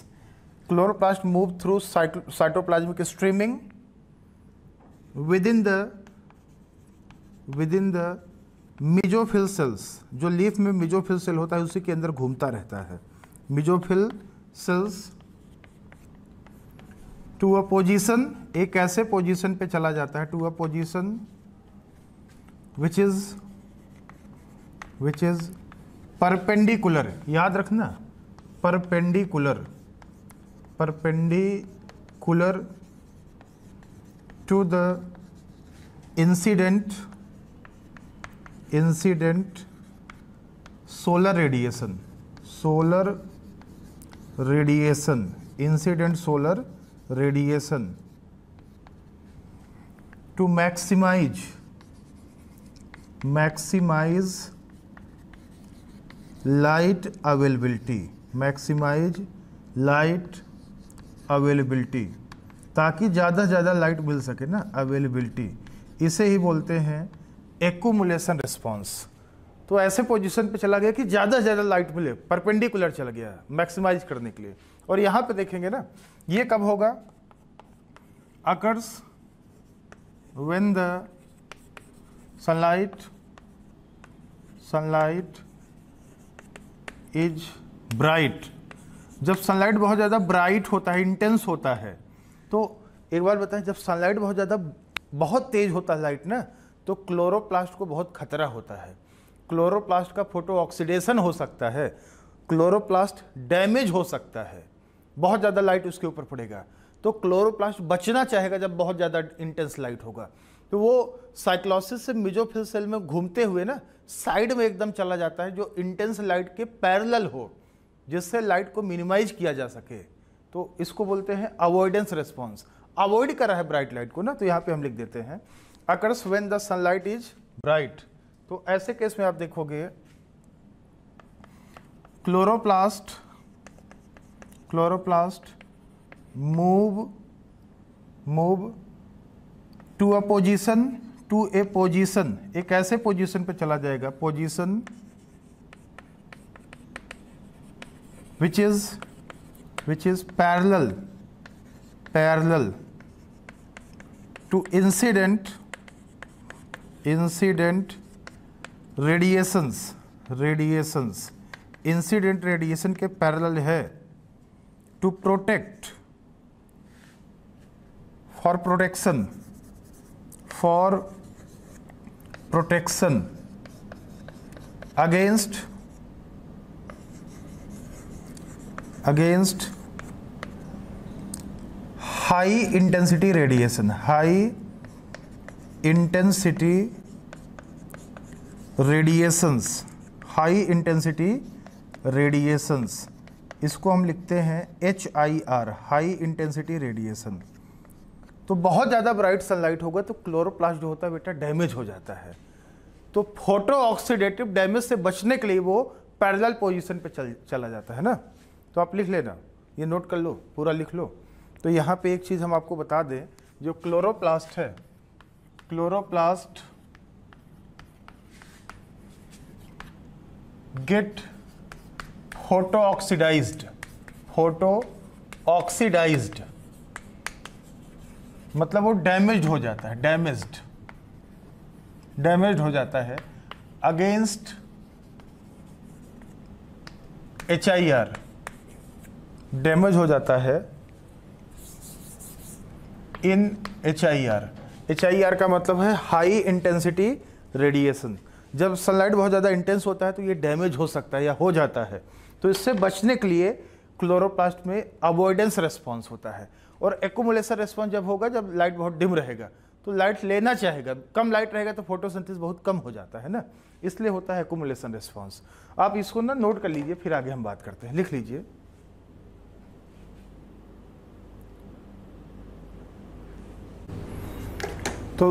chloroplast move through cytoplasmic streaming within the within the mesophyll cells जो लीफ में मिजोफिल सेल होता है उसी के अंदर घूमता रहता है mesophyll cells to a position एक ऐसे पोजिशन पे चला जाता है to a position which is which is perpendicular याद रखना perpendicular perpendicular to the incident incident solar radiation solar radiation incident solar radiation to maximize maximize light availability maximize light availability ताकि ज़्यादा ज़्यादा लाइट मिल सके ना अवेलेबिलिटी इसे ही बोलते हैं एकोमुलेशन रिस्पॉन्स तो ऐसे पोजीशन पे चला गया कि ज़्यादा से ज़्यादा लाइट मिले परपेंडिकुलर चला गया मैक्सिमाइज करने के लिए और यहां पे देखेंगे ना ये कब होगा occurs when the sunlight sunlight is bright जब सनलाइट बहुत ज़्यादा ब्राइट होता है इंटेंस होता है तो एक बार बताएं जब सनलाइट बहुत ज़्यादा बहुत तेज़ होता है लाइट ना तो क्लोरोप्लास्ट को बहुत खतरा होता है क्लोरोप्लास्ट का फोटो ऑक्सीडेशन हो सकता है क्लोरोप्लास्ट डैमेज हो सकता है बहुत ज़्यादा लाइट उसके ऊपर पड़ेगा तो क्लोरोप्लास्ट बचना चाहेगा जब बहुत ज़्यादा इंटेंस लाइट होगा तो वो साइक्लोसिस से मिजोफिल सेल में घूमते हुए ना साइड में एकदम चला जाता है जो इंटेंस लाइट के पैरेलल हो जिससे लाइट को मिनिमाइज किया जा सके तो इसको बोलते हैं अवॉइडेंस रेस्पॉन्स अवॉइड करा है ब्राइट लाइट को ना तो यहाँ पे हम लिख देते हैं occurs when the sunlight is bright तो ऐसे केस में आप देखोगे chloroplast chloroplast move move to a position to a position एक ऐसे पोजीशन पे चला जाएगा position which is which is parallel parallel to incident incident radiations radiations incident radiation के पैरेलल है to protect for protection for protection against against high intensity radiation high intensity radiations high intensity radiations इसको हम लिखते हैं H I R high intensity radiation तो बहुत ज़्यादा ब्राइट सनलाइट होगा तो क्लोरोप्लास्ट जो होता है बेटा डैमेज हो जाता है तो फोटो ऑक्सीडेटिव डैमेज से बचने के लिए वो पैरेलल पोजीशन पे चल चला जाता है ना तो आप लिख लेना ये नोट कर लो पूरा लिख लो तो यहाँ पे एक चीज़ हम आपको बता दें जो क्लोरोप्लास्ट है chloroplast get photo oxidise photo मतलब वो डैमेज हो जाता है डैमेज्ड डैमेज हो जाता है against H I R damage हो जाता है in H I R H I R का मतलब है हाई इंटेंसिटी रेडिएशन जब सनलाइट बहुत ज़्यादा इंटेंस होता है तो ये डैमेज हो सकता है या हो जाता है तो इससे बचने के लिए क्लोरोप्लास्ट में अवॉइडेंस रेस्पॉन्स होता है और एकोमोलेसर रेस्पॉन्स जब होगा जब लाइट बहुत डिम रहेगा तो लाइट लेना चाहेगा कम लाइट रहेगा तो फोटोसिंथेसिस बहुत कम हो जाता है ना इसलिए होता है एकोमोलेसन रेस्पॉन्स आप इसको ना नोट कर लीजिए फिर आगे हम बात करते हैं लिख लीजिए तो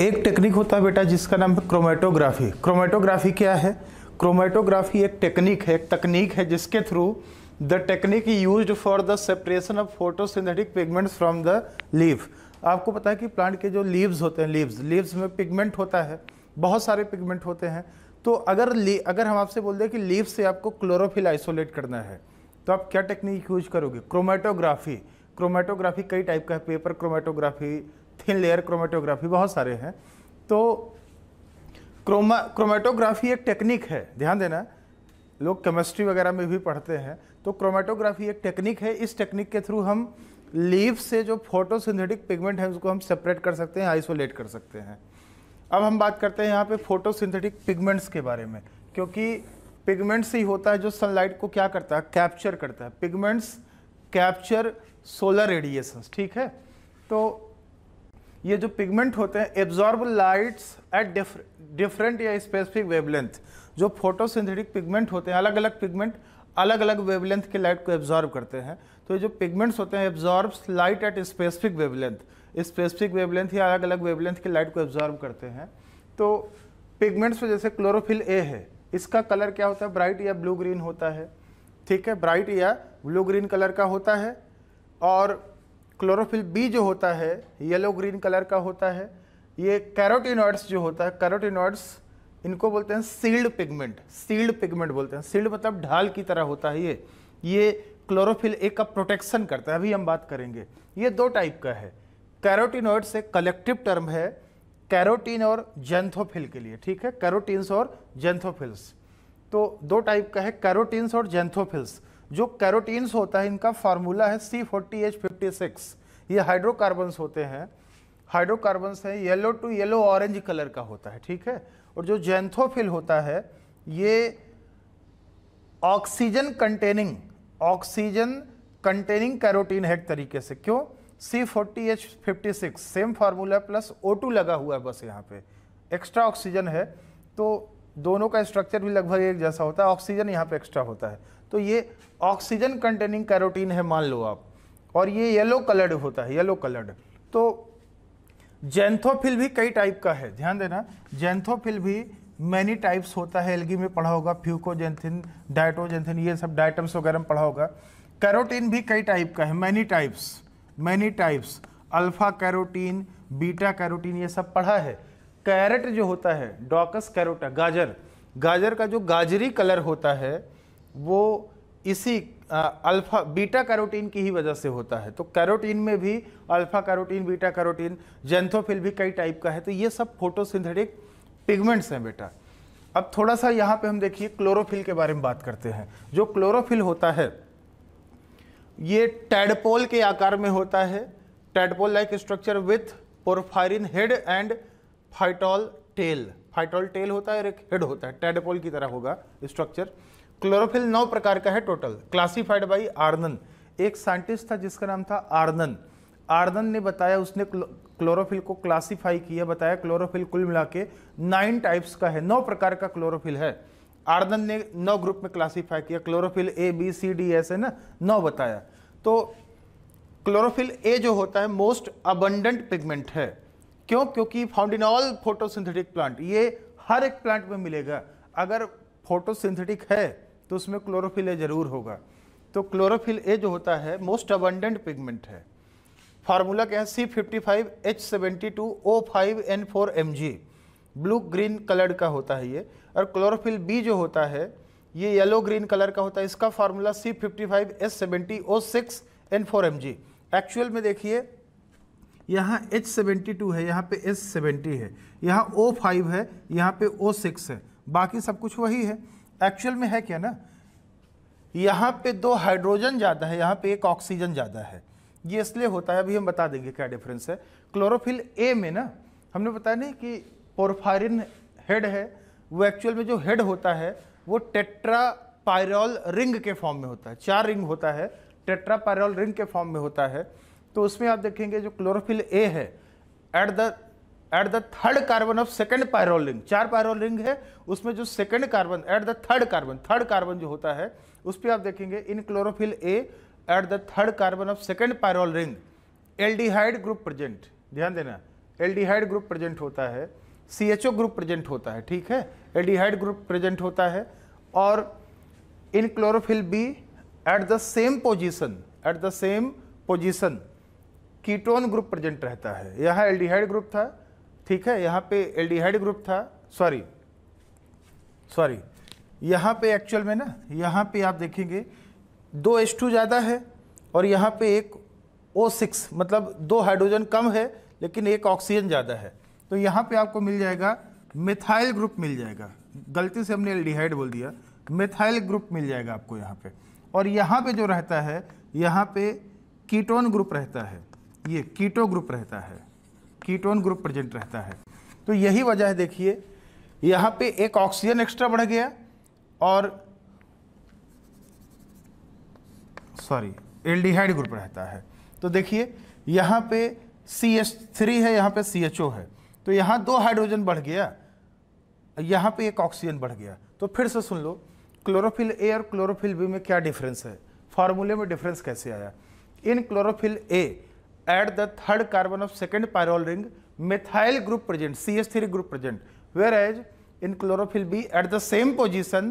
एक टेक्निक होता है बेटा जिसका नाम है क्रोमेटोग्राफी क्रोमेटोग्राफी क्या है क्रोमेटोग्राफी एक टेक्निक है एक तकनीक है जिसके through the technique use for the separation of photosynthetic pigments from the leave आपको पता है कि प्लांट के जो लीव्स होते हैं लीव्स लीव्स में पिगमेंट होता है बहुत सारे पिगमेंट होते हैं तो अगर अगर हम आपसे बोल दें कि लीव से आपको क्लोरोफिल आइसोलेट करना है तो आप क्या टेक्निक यूज करोगे क्रोमेटोग्राफी क्रोमेटोग्राफी कई टाइप का है paper chromatography thin layer chromatography बहुत सारे हैं तो क्रोमा क्रोमेटोग्राफी एक टेक्निक है ध्यान देना लोग केमिस्ट्री वगैरह में भी पढ़ते हैं तो क्रोमेटोग्राफी एक टेक्निक है इस टेक्निक के थ्रू हम लीव से जो फोटोसिंथेटिक पिगमेंट है उसको हम सेपरेट कर सकते हैं आइसोलेट कर सकते हैं अब हम बात करते हैं यहाँ पे फोटोसिंथेटिक पिगमेंट्स के बारे में क्योंकि पिगमेंट्स ही होता है जो सनलाइट को क्या करता है कैप्चर करता है पिगमेंट्स कैप्चर सोलर रेडिएशंस ठीक है तो ये जो पिगमेंट होते हैं एब्जॉर्ब लाइट्स एट डिफरेंट या स्पेसिफिक वेवलेंथ जो फोटोसिंथेटिक पिगमेंट होते हैं अलग अलग पिगमेंट अलग अलग वेवलेंथ के लाइट को एब्जॉर्व करते हैं तो ये जो पिगमेंट्स होते हैं absorb light at specific wavelength specific wavelength या अलग अलग वेवलेंथ के लाइट को एब्जॉर्व करते हैं तो पिगमेंट्स में जैसे क्लोरोफिल ए है इसका कलर क्या होता है ब्राइट या ब्लू ग्रीन होता है ठीक है ब्राइट या ब्लू ग्रीन कलर का होता है और क्लोरोफिल बी जो होता है येलो ग्रीन कलर का होता है ये कैरोटीनॉइड्स जो होता है कैरोटिनॉइड्स इनको बोलते हैं सील्ड पिगमेंट सील्ड पिगमेंट बोलते हैं सील्ड मतलब ढाल की तरह होता है ये ये क्लोरोफिल ए का प्रोटेक्शन करता है अभी हम बात करेंगे ये दो टाइप का है कैरोटिनॉइड्स एक कलेक्टिव टर्म है कैरोटीन और जेंथोफिल के लिए ठीक है कैरोटीन्स और जेंथोफिल्स तो दो टाइप का है कैरोटीन्स और जेंथोफिल्स जो कैरोटीन्स होता है इनका फार्मूला है C forty H fifty six ये हाइड्रोकार्बन्स होते हैं हाइड्रोकार्बन्स हैं yellow to yellow orange colour का होता है ठीक है और जो जैंथोफिल होता है ये oxygen containing oxygen containing carotene है एक तरीके से क्यों C forty H fifty six same formula plus O two लगा हुआ है बस यहाँ पे एक्स्ट्रा ऑक्सीजन है तो दोनों का स्ट्रक्चर भी लगभग एक जैसा होता है ऑक्सीजन यहाँ पे एक्स्ट्रा होता है तो ये ऑक्सीजन कंटेनिंग कैरोटीन है मान लो आप और ये येलो कलर्ड होता है येलो कलर्ड तो जेंथोफिल भी कई टाइप का है ध्यान देना जेंथोफिल भी मैनी टाइप्स होता है एलगी में पढ़ा होगा फ्यूकोजेंथिन डायटोजेंथिन ये सब डाइटम्स वगैरह में पढ़ा होगा कैरोटीन भी कई टाइप का है many types many types alpha carotene beta carotene ये सब पढ़ा है कैरेट जो होता है डॉकस कैरोटा गाजर गाजर का जो गाजरी कलर होता है वो इसी अल्फा बीटा कैरोटीन की ही वजह से होता है तो कैरोटीन में भी alpha carotene beta carotene xanthophyll भी कई टाइप का है तो ये सब फोटोसिंथेटिक पिगमेंट्स हैं बेटा अब थोड़ा सा यहाँ पे हम देखिए क्लोरोफिल के बारे में बात करते हैं जो क्लोरोफिल होता है ये टेडपोल के आकार में होता है tadpole like structure with porphyrin head and phytol tail phytol tail होता है और एक हेड होता है टेडपोल की तरह होगा स्ट्रक्चर क्लोरोफिल नौ प्रकार का है टोटल क्लासिफाइड बाई आर्नन एक साइंटिस्ट था जिसका नाम था आर्नन आर्नन ने बताया उसने क्लोरोफिल को क्लासिफाई किया बताया क्लोरोफिल कुल मिला के नाइन टाइप्स का है नौ प्रकार का क्लोरोफिल है आर्नन ने नौ ग्रुप में क्लासिफाई किया chlorophyll A B C D ऐसे ना नौ बताया तो क्लोरोफिल ए जो होता है मोस्ट अबंडेंट पिगमेंट है क्यों क्योंकि found in all photosynthetic plant ये हर एक प्लांट में मिलेगा अगर फोटोसिंथेटिक है तो उसमें क्लोरोफिल ए ज़रूर होगा तो क्लोरोफिल ए जो होता है मोस्ट अबंडेंट पिगमेंट है फार्मूला क्या है C fifty five H seventy two O five N four M G blue green colour का होता है ये और क्लोरोफिल बी जो होता है ये येलो ग्रीन कलर का होता है इसका formula C fifty five H seventy O six N four M G actual में देखिए यहाँ एच सेवेंटी टू है यहाँ पे एस सेवेंटी है यहाँ ओ फाइव है यहाँ पे ओ सिक्स है बाकी सब कुछ वही है एक्चुअल में है क्या ना यहाँ पे दो हाइड्रोजन ज़्यादा है यहाँ पे एक ऑक्सीजन ज़्यादा है ये इसलिए होता है अभी हम बता देंगे क्या डिफरेंस है क्लोरोफिल ए में ना हमने बताया नहीं कि पोरफायरिन हेड है वो एक्चुअल में जो हेड होता है वो टेट्रापायरॉल रिंग के फॉर्म में होता है चार रिंग होता है टेट्रापायरॉल रिंग के फॉर्म में होता है तो उसमें आप देखेंगे जो क्लोरोफिल ए है at the at the third carbon of second pyrrole ring चार पायरोल रिंग है उसमें जो second carbon at the third carbon third carbon जो होता है उस पर आप देखेंगे in chlorophyll A at the third carbon of second pyrrole ring aldehyde group present ध्यान देना एल्डिहाइड ग्रुप प्रेजेंट होता है C H O group present होता है ठीक है एल्डिहाइड ग्रुप प्रेजेंट होता है और in chlorophyll B at the same position at the same position ketone group present रहता है यहाँ एल्डिहाइड ग्रुप था ठीक है यहाँ पे एल्डिहाइड ग्रुप था सॉरी सॉरी यहाँ पे एक्चुअल में ना यहाँ पे आप देखेंगे दो एस टू ज़्यादा है और यहाँ पे एक ओ सिक्स मतलब दो हाइड्रोजन कम है लेकिन एक ऑक्सीजन ज़्यादा है तो यहाँ पे आपको मिल जाएगा मिथाइल ग्रुप मिल जाएगा गलती से हमने एल्डिहाइड बोल दिया मिथाइल ग्रुप मिल जाएगा आपको यहाँ पे और यहाँ पे जो रहता है यहाँ पे कीटोन ग्रुप रहता है ये कीटो ग्रुप रहता है कीटोन ग्रुप प्रेजेंट रहता है तो यही वजह है देखिए यहाँ पे एक ऑक्सीजन एक्स्ट्रा बढ़ गया और सॉरी एल्डिहाइड ग्रुप रहता है तो देखिए यहाँ पे सी एच थ्री है यहाँ पे सी एच ओ है तो यहाँ दो हाइड्रोजन बढ़ गया यहाँ पे एक ऑक्सीजन बढ़ गया तो फिर से सुन लो क्लोरोफिल ए और क्लोरोफिल बी में क्या डिफरेंस है फार्मूले में डिफरेंस कैसे आया in chlorophyll A at the third at the third carbon of second pyrrole ring methyl group present CH3 group present whereas in chlorophyll B at the same position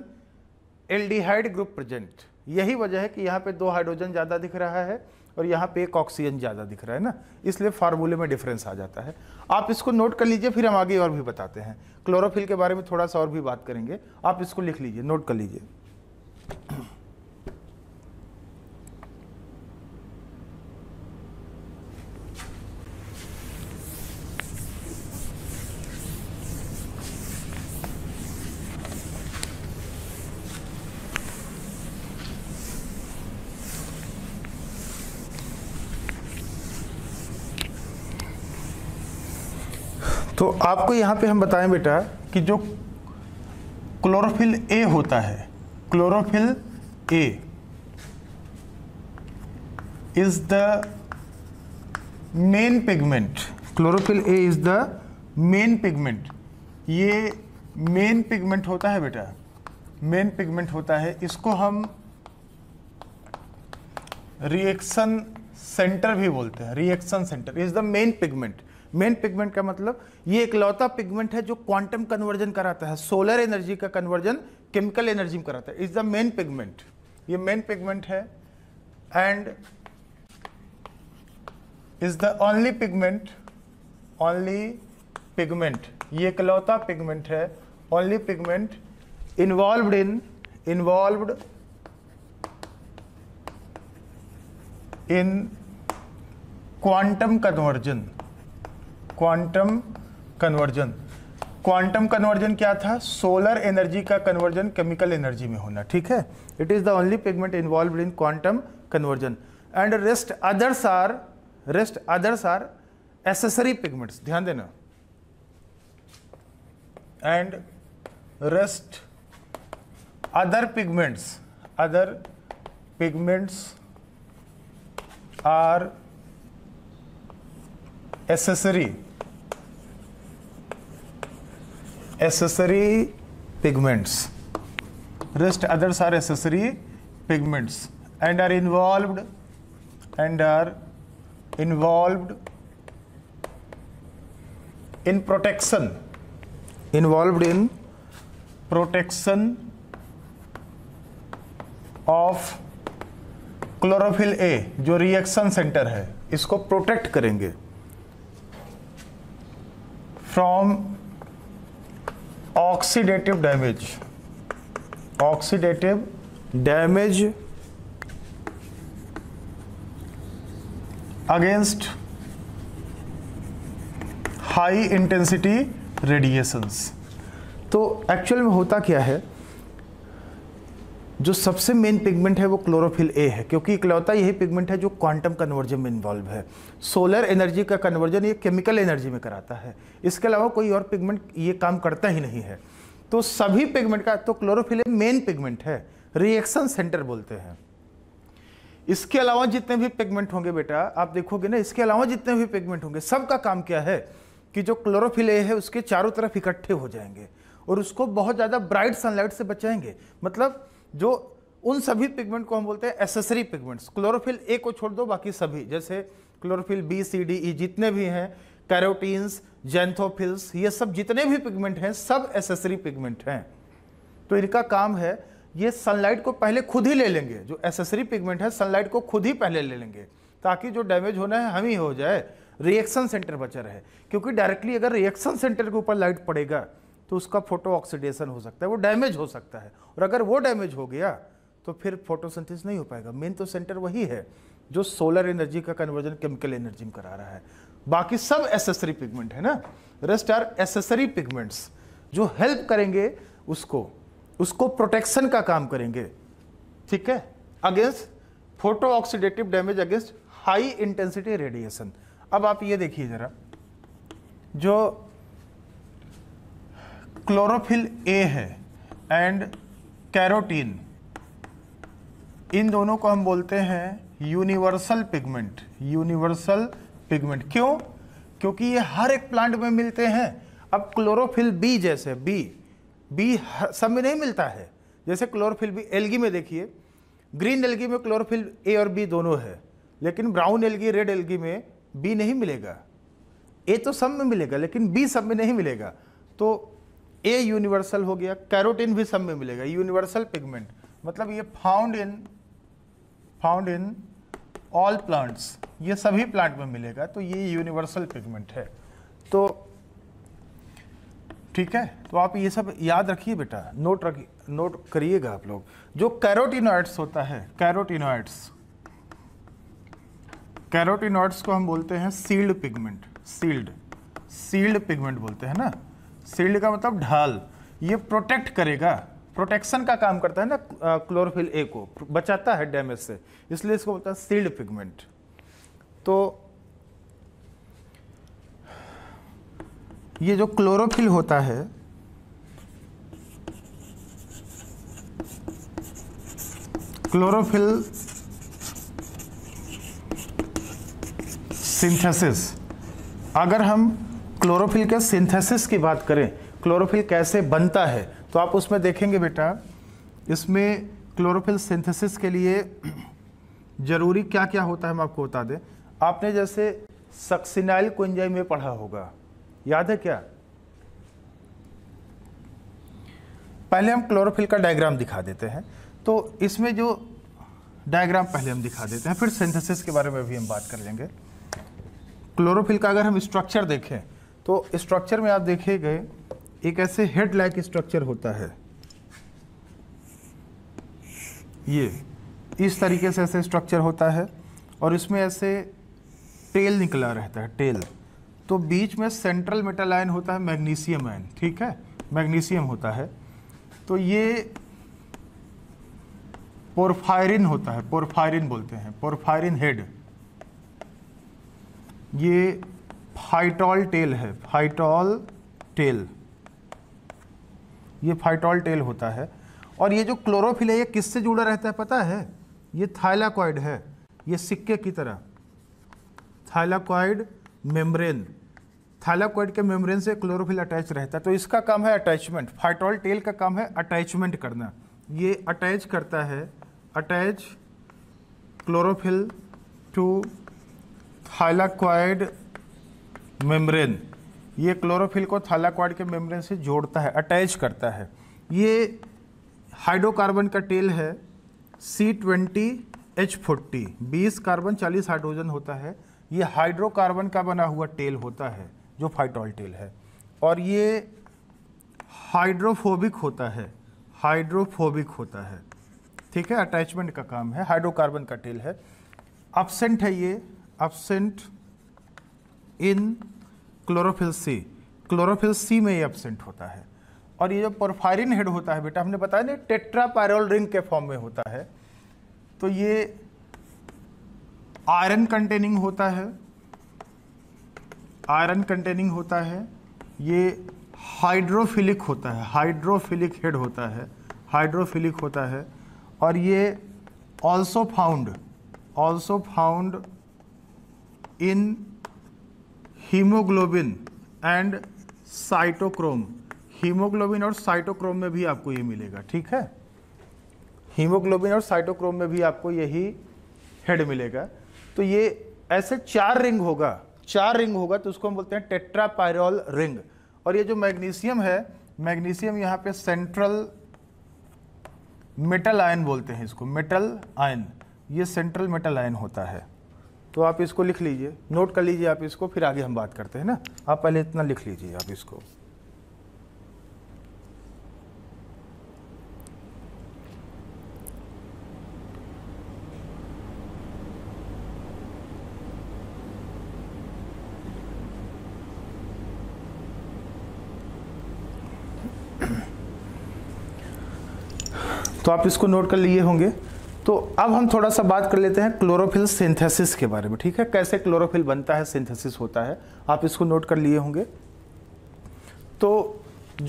aldehyde group present यही वजह है कि यहाँ पे दो हाइड्रोजन ज़्यादा दिख रहा है और यहाँ पे एक ऑक्सीजन ज़्यादा दिख रहा है ना इसलिए फार्मूले में डिफरेंस आ जाता है आप इसको नोट कर लीजिए फिर हम आगे और भी बताते हैं क्लोरोफिल के बारे में थोड़ा सा और भी बात करेंगे आप इसको लिख लीजिए नोट कर लीजिए तो आपको यहाँ पे हम बताएं बेटा कि जो क्लोरोफिल ए होता है chlorophyll A is the main pigment chlorophyll A is the main pigment ये मेन पिगमेंट होता है बेटा मेन पिगमेंट होता है इसको हम रिएक्शन सेंटर भी बोलते हैं reaction centre is the main pigment main pigment का मतलब ये इकलौता पिगमेंट है जो क्वांटम कन्वर्जन कराता है सोलर एनर्जी का कन्वर्जन केमिकल एनर्जी में कराता है इज द मेन पिगमेंट ये मेन पिगमेंट है and is the only pigment only pigment ये इकलौता पिगमेंट है only pigment involve in involve in quantum conversion quantum conversion quantum conversion क्या था सोलर एनर्जी का कन्वर्जन केमिकल एनर्जी में होना ठीक है it is the only pigment involve in quantum conversion and rest others are rest others are accessory pigments ध्यान देना and rest other pigments other pigments are accessory accessory pigments rest others are accessory pigments and are involve and are involve in protection involve in protection of chlorophyll A जो रिएक्शन सेंटर है इसको प्रोटेक्ट करेंगे from oxidative damage oxidative damage against high intensity radiations तो एक्चुअल में होता क्या है जो सबसे मेन पिगमेंट है वो क्लोरोफिल ए है क्योंकि इकलौता यही पिगमेंट है जो क्वांटम कन्वर्जन में इन्वॉल्व है सोलर एनर्जी का कन्वर्जन ये केमिकल एनर्जी में कराता है इसके अलावा कोई और पिगमेंट ये काम करता ही नहीं है तो सभी पिगमेंट का तो क्लोरोफिल ए मेन पिगमेंट है रिएक्शन सेंटर बोलते हैं इसके अलावा जितने भी पिगमेंट होंगे बेटा आप देखोगे ना इसके अलावा जितने भी पिगमेंट होंगे सबका काम क्या है कि जो क्लोरोफिल ए है उसके चारों तरफ इकट्ठे हो जाएंगे और उसको बहुत ज़्यादा ब्राइट सनलाइट से बचाएंगे मतलब जो उन सभी पिगमेंट को हम बोलते हैं एसेसरी पिगमेंट्स क्लोरोफिल ए को छोड़ दो बाकी सभी जैसे chlorophyll B C D E जितने भी हैं कैरोटीन्स जेंथोफिल्स ये सब जितने भी पिगमेंट हैं सब एसेसरी पिगमेंट हैं तो इनका काम है ये सनलाइट को पहले खुद ही ले लेंगे जो एसेसरी पिगमेंट है सनलाइट को खुद ही पहले ले लेंगे ताकि जो डैमेज होना है हम ही हो जाए रिएक्शन सेंटर बचा रहे क्योंकि डायरेक्टली अगर रिएक्शन सेंटर के ऊपर लाइट पड़ेगा तो उसका फोटो ऑक्सीडेशन हो सकता है वो डैमेज हो सकता है और अगर वो डैमेज हो गया तो फिर फोटोसिंथेसिस नहीं हो पाएगा मेन तो सेंटर वही है जो सोलर एनर्जी का कन्वर्जन केमिकल एनर्जी में करा रहा है बाकी सब एसेसरी पिगमेंट है ना रेस्ट आर एसेसरी पिगमेंट्स जो हेल्प करेंगे उसको उसको प्रोटेक्शन का काम करेंगे ठीक है against photo oxidative damage against high intensity radiation अब आप ये देखिए ज़रा जो क्लोरोफिल ए है एंड कैरोटीन इन दोनों को हम बोलते हैं यूनिवर्सल पिगमेंट यूनिवर्सल पिगमेंट क्यों क्योंकि ये हर एक प्लांट में मिलते हैं अब क्लोरोफिल बी जैसे बी बी सब में नहीं मिलता है जैसे क्लोरोफिल बी एलगी में देखिए ग्रीन एलगी में क्लोरोफिल ए और बी दोनों है लेकिन ब्राउन एलगी रेड एलगी में बी नहीं मिलेगा ए तो सब में मिलेगा लेकिन बी सब में नहीं मिलेगा तो ए यूनिवर्सल हो गया कैरोटीन भी सब में मिलेगा यूनिवर्सल पिगमेंट मतलब ये found in found in all plants ये सभी प्लांट में मिलेगा तो ये यूनिवर्सल पिगमेंट है तो ठीक है तो आप ये सब याद रखिए बेटा नोट रखिए नोट करिएगा आप लोग जो कैरोटिनॉइड्स होता है कैरोटिनॉइड्स कैरोटिनॉइड्स को हम बोलते हैं sealed pigment sealed sealed pigment बोलते हैं ना शील्ड का मतलब ढाल ये प्रोटेक्ट करेगा प्रोटेक्शन का काम करता है ना क्लोरोफिल ए को बचाता है डैमेज से इसलिए इसको बोलता है सील्ड पिगमेंट तो ये जो क्लोरोफिल होता है क्लोरोफिल सिंथेसिस अगर हम क्लोरोफिल के सिंथेसिस की बात करें क्लोरोफिल कैसे बनता है तो आप उसमें देखेंगे बेटा इसमें क्लोरोफिल सिंथेसिस के लिए ज़रूरी क्या क्या होता है हम आपको बता दें आपने जैसे सक्सिनाइल कुंजाई में पढ़ा होगा याद है क्या पहले हम क्लोरोफिल का डायग्राम दिखा देते हैं तो इसमें जो डायग्राम पहले हम दिखा देते हैं फिर सिंथेसिस के बारे में भी हम बात कर लेंगे क्लोरोफिल का अगर हम स्ट्रक्चर देखें तो स्ट्रक्चर में आप देखे गए एक ऐसे हेड लाइक स्ट्रक्चर होता है ये इस तरीके से ऐसे स्ट्रक्चर होता है और इसमें ऐसे टेल निकला रहता है टेल तो बीच में सेंट्रल मेटल आयन होता है मैग्नीशियम आयन ठीक है मैग्नीशियम होता है तो ये पोरफायरिन होता है पोरफायरिन बोलते हैं पोरफायरिन हेड ये फाइटॉल टेल है फाइटॉल टेल ये फाइटॉल टेल होता है और ये जो क्लोरोफिल है ये किससे जुड़ा रहता है पता है ये थाइलाकॉइड है ये सिक्के की तरह थाइलाकॉइड मेम्ब्रेन थाइलाकॉइड के मेम्ब्रेन से क्लोरोफिल अटैच रहता है तो इसका काम है अटैचमेंट फाइटॉल टेल का काम है अटैचमेंट करना ये अटैच करता है attach chlorophyll to thylakoid membrane ये क्लोरोफिल को थालाक्वाड के मेम्ब्रेन से जोड़ता है अटैच करता है ये हाइड्रोकार्बन का टेल है सी ट्वेंटी एच फोर्टी बीस कार्बन चालीस हाइड्रोजन होता है ये हाइड्रोकार्बन का बना हुआ टेल होता है जो फाइटॉल टेल है और ये हाइड्रोफोबिक होता है हाइड्रोफोबिक होता है ठीक है अटैचमेंट का काम है हाइड्रोकार्बन का टेल है अपसेंट है ये absent in chlorophyll C chlorophyll C में ये एबसेंट होता है और ये जो पोरफायरिन हेड होता है बेटा हमने बताया ना टेट्रापायरोल रिंग के फॉर्म में होता है तो ये आयरन कंटेनिंग होता है आयरन कंटेनिंग होता है ये हाइड्रोफिलिक होता है हाइड्रोफिलिक हेड होता है हाइड्रोफिलिक होता है और ये also found also found in haemoglobin and cytochrome haemoglobin और साइटोक्रोम में भी आपको ये मिलेगा ठीक है हीमोग्लोबिन और साइटोक्रोम में भी आपको यही हेड मिलेगा तो ये ऐसे चार रिंग होगा चार रिंग होगा तो उसको हम बोलते हैं टेट्रापायरोल रिंग और ये जो मैग्नीशियम है मैग्नीशियम यहाँ पे सेंट्रल मेटल आयन बोलते हैं इसको मेटल आयन ये सेंट्रल मेटल आयन होता है तो आप इसको लिख लीजिए नोट कर लीजिए आप इसको फिर आगे हम बात करते हैं ना आप पहले इतना लिख लीजिए आप इसको तो आप इसको नोट कर लिए होंगे तो अब हम थोड़ा सा बात कर लेते हैं क्लोरोफिल सिंथेसिस के बारे में ठीक है कैसे क्लोरोफिल बनता है सिंथेसिस होता है आप इसको नोट कर लिए होंगे तो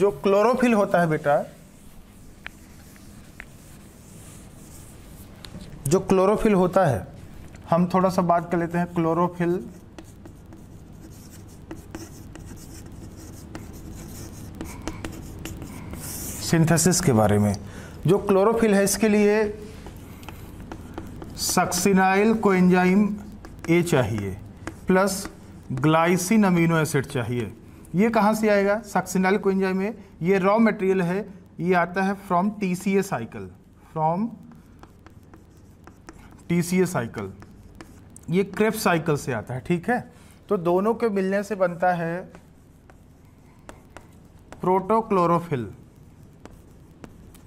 जो क्लोरोफिल होता है बेटा जो क्लोरोफिल होता है हम थोड़ा सा बात कर लेते हैं क्लोरोफिल सिंथेसिस के बारे में जो क्लोरोफिल है इसके लिए सक्सिनाइल कोएंजाइम ए चाहिए प्लस ग्लाइसिन अमीनो एसिड चाहिए ये कहाँ से आएगा सक्सिनाइल कोएंजाइम ए ये रॉ मटेरियल है ये आता है from T C A cycle from T C A cycle ये क्रेप साइकिल से आता है ठीक है तो दोनों के मिलने से बनता है प्रोटोक्लोरोफिल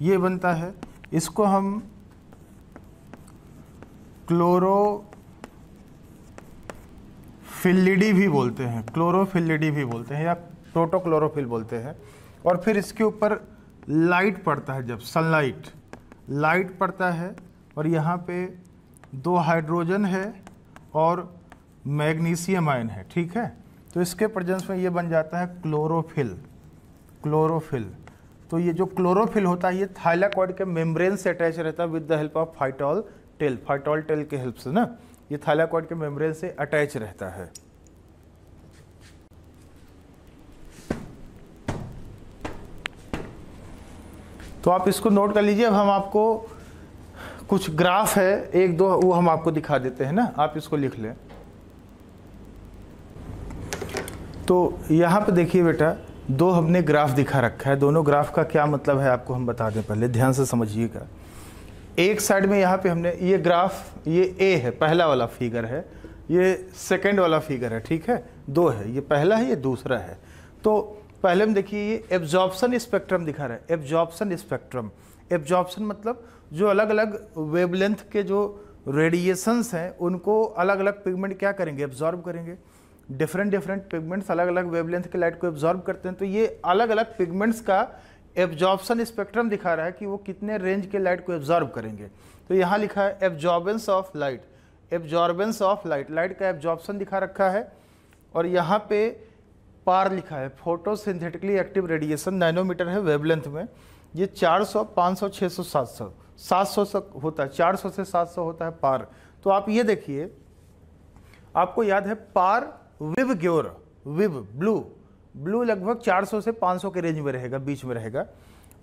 ये बनता है इसको हम क्लोरोफिलिडी भी बोलते हैं क्लोरोफिलिडी भी बोलते हैं या प्रोटोक्लोरोफिल बोलते हैं और फिर इसके ऊपर लाइट पड़ता है जब सनलाइट लाइट पड़ता है और यहाँ पे दो हाइड्रोजन है और मैग्नीशियम आयन है ठीक है तो इसके प्रजेंस में ये बन जाता है क्लोरोफिल क्लोरोफिल तो ये जो क्लोरोफिल होता है ये थाइलाकॉइड के मेम्ब्रेन से अटैच रहता है with the help of phytol tail phytol tail के हेल्प से ना ये थाइलाकॉइड के मेम्ब्रेन से अटैच रहता है तो आप इसको नोट कर लीजिए अब हम आपको कुछ ग्राफ है एक दो वो हम आपको दिखा देते हैं ना आप इसको लिख लें तो यहाँ पे देखिए बेटा दो हमने ग्राफ दिखा रखा है दोनों ग्राफ का क्या मतलब है आपको हम बता दें पहले ध्यान से समझिएगा एक साइड में यहाँ पे हमने ये ग्राफ ये ए है पहला वाला फिगर है ये सेकंड वाला फिगर है ठीक है दो है ये पहला है ये दूसरा है तो पहले हम देखिए ये एब्जॉर्बसन स्पेक्ट्रम दिखा रहा है एब्जॉर्बसन स्पेक्ट्रम एब्जॉर्बसन मतलब जो अलग अलग वेवलेंथ के जो रेडिएशंस हैं उनको अलग अलग पिगमेंट क्या करेंगे एब्जॉर्ब करेंगे डिफरेंट डिफरेंट पिगमेंट्स अलग अलग वेवलेंथ के लाइट को एब्जॉर्ब करते हैं तो ये अलग अलग पिगमेंट्स का एब्जॉर्बसन स्पेक्ट्रम दिखा रहा है कि वो कितने रेंज के लाइट को एब्जॉर्ब करेंगे तो यहाँ लिखा है absorbance of light absorbance of light light का एब्जॉर्बसन दिखा रखा है और यहाँ पे पार लिखा है फोटोसिंथेटिकली एक्टिव रेडिएशन नैनोमीटर है वेवलेंथ में ये 400, 500, 600, 700 700 तक होता है 400 से 700 होता है पार तो आप ये देखिए आपको याद है पार विव ग्योर विव ब्लू ब्लू लगभग 400 से 500 के रेंज में रहेगा बीच में रहेगा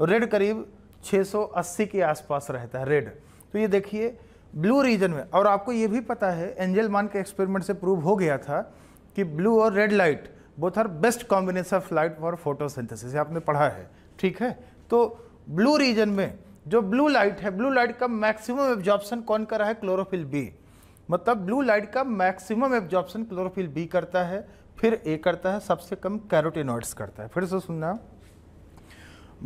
रेड करीब 680 के आसपास रहता है रेड तो ये देखिए ब्लू रीजन में और आपको ये भी पता है एंजल मान के एक्सपेरिमेंट से प्रूव हो गया था कि ब्लू और red light both are best combination of light for photosynthesis आपने पढ़ा है ठीक है तो ब्लू रीजन में जो ब्लू लाइट है ब्लू लाइट का मैक्सिमम एब्जॉर्प्शन कौन कर रहा है क्लोरोफिल बी मतलब ब्लू लाइट का मैक्सिमम एब्जॉर्प्शन क्लोरोफिल बी करता है फिर ए करता है सबसे कम कैरोटेनॉइड्स करता है फिर से सुनना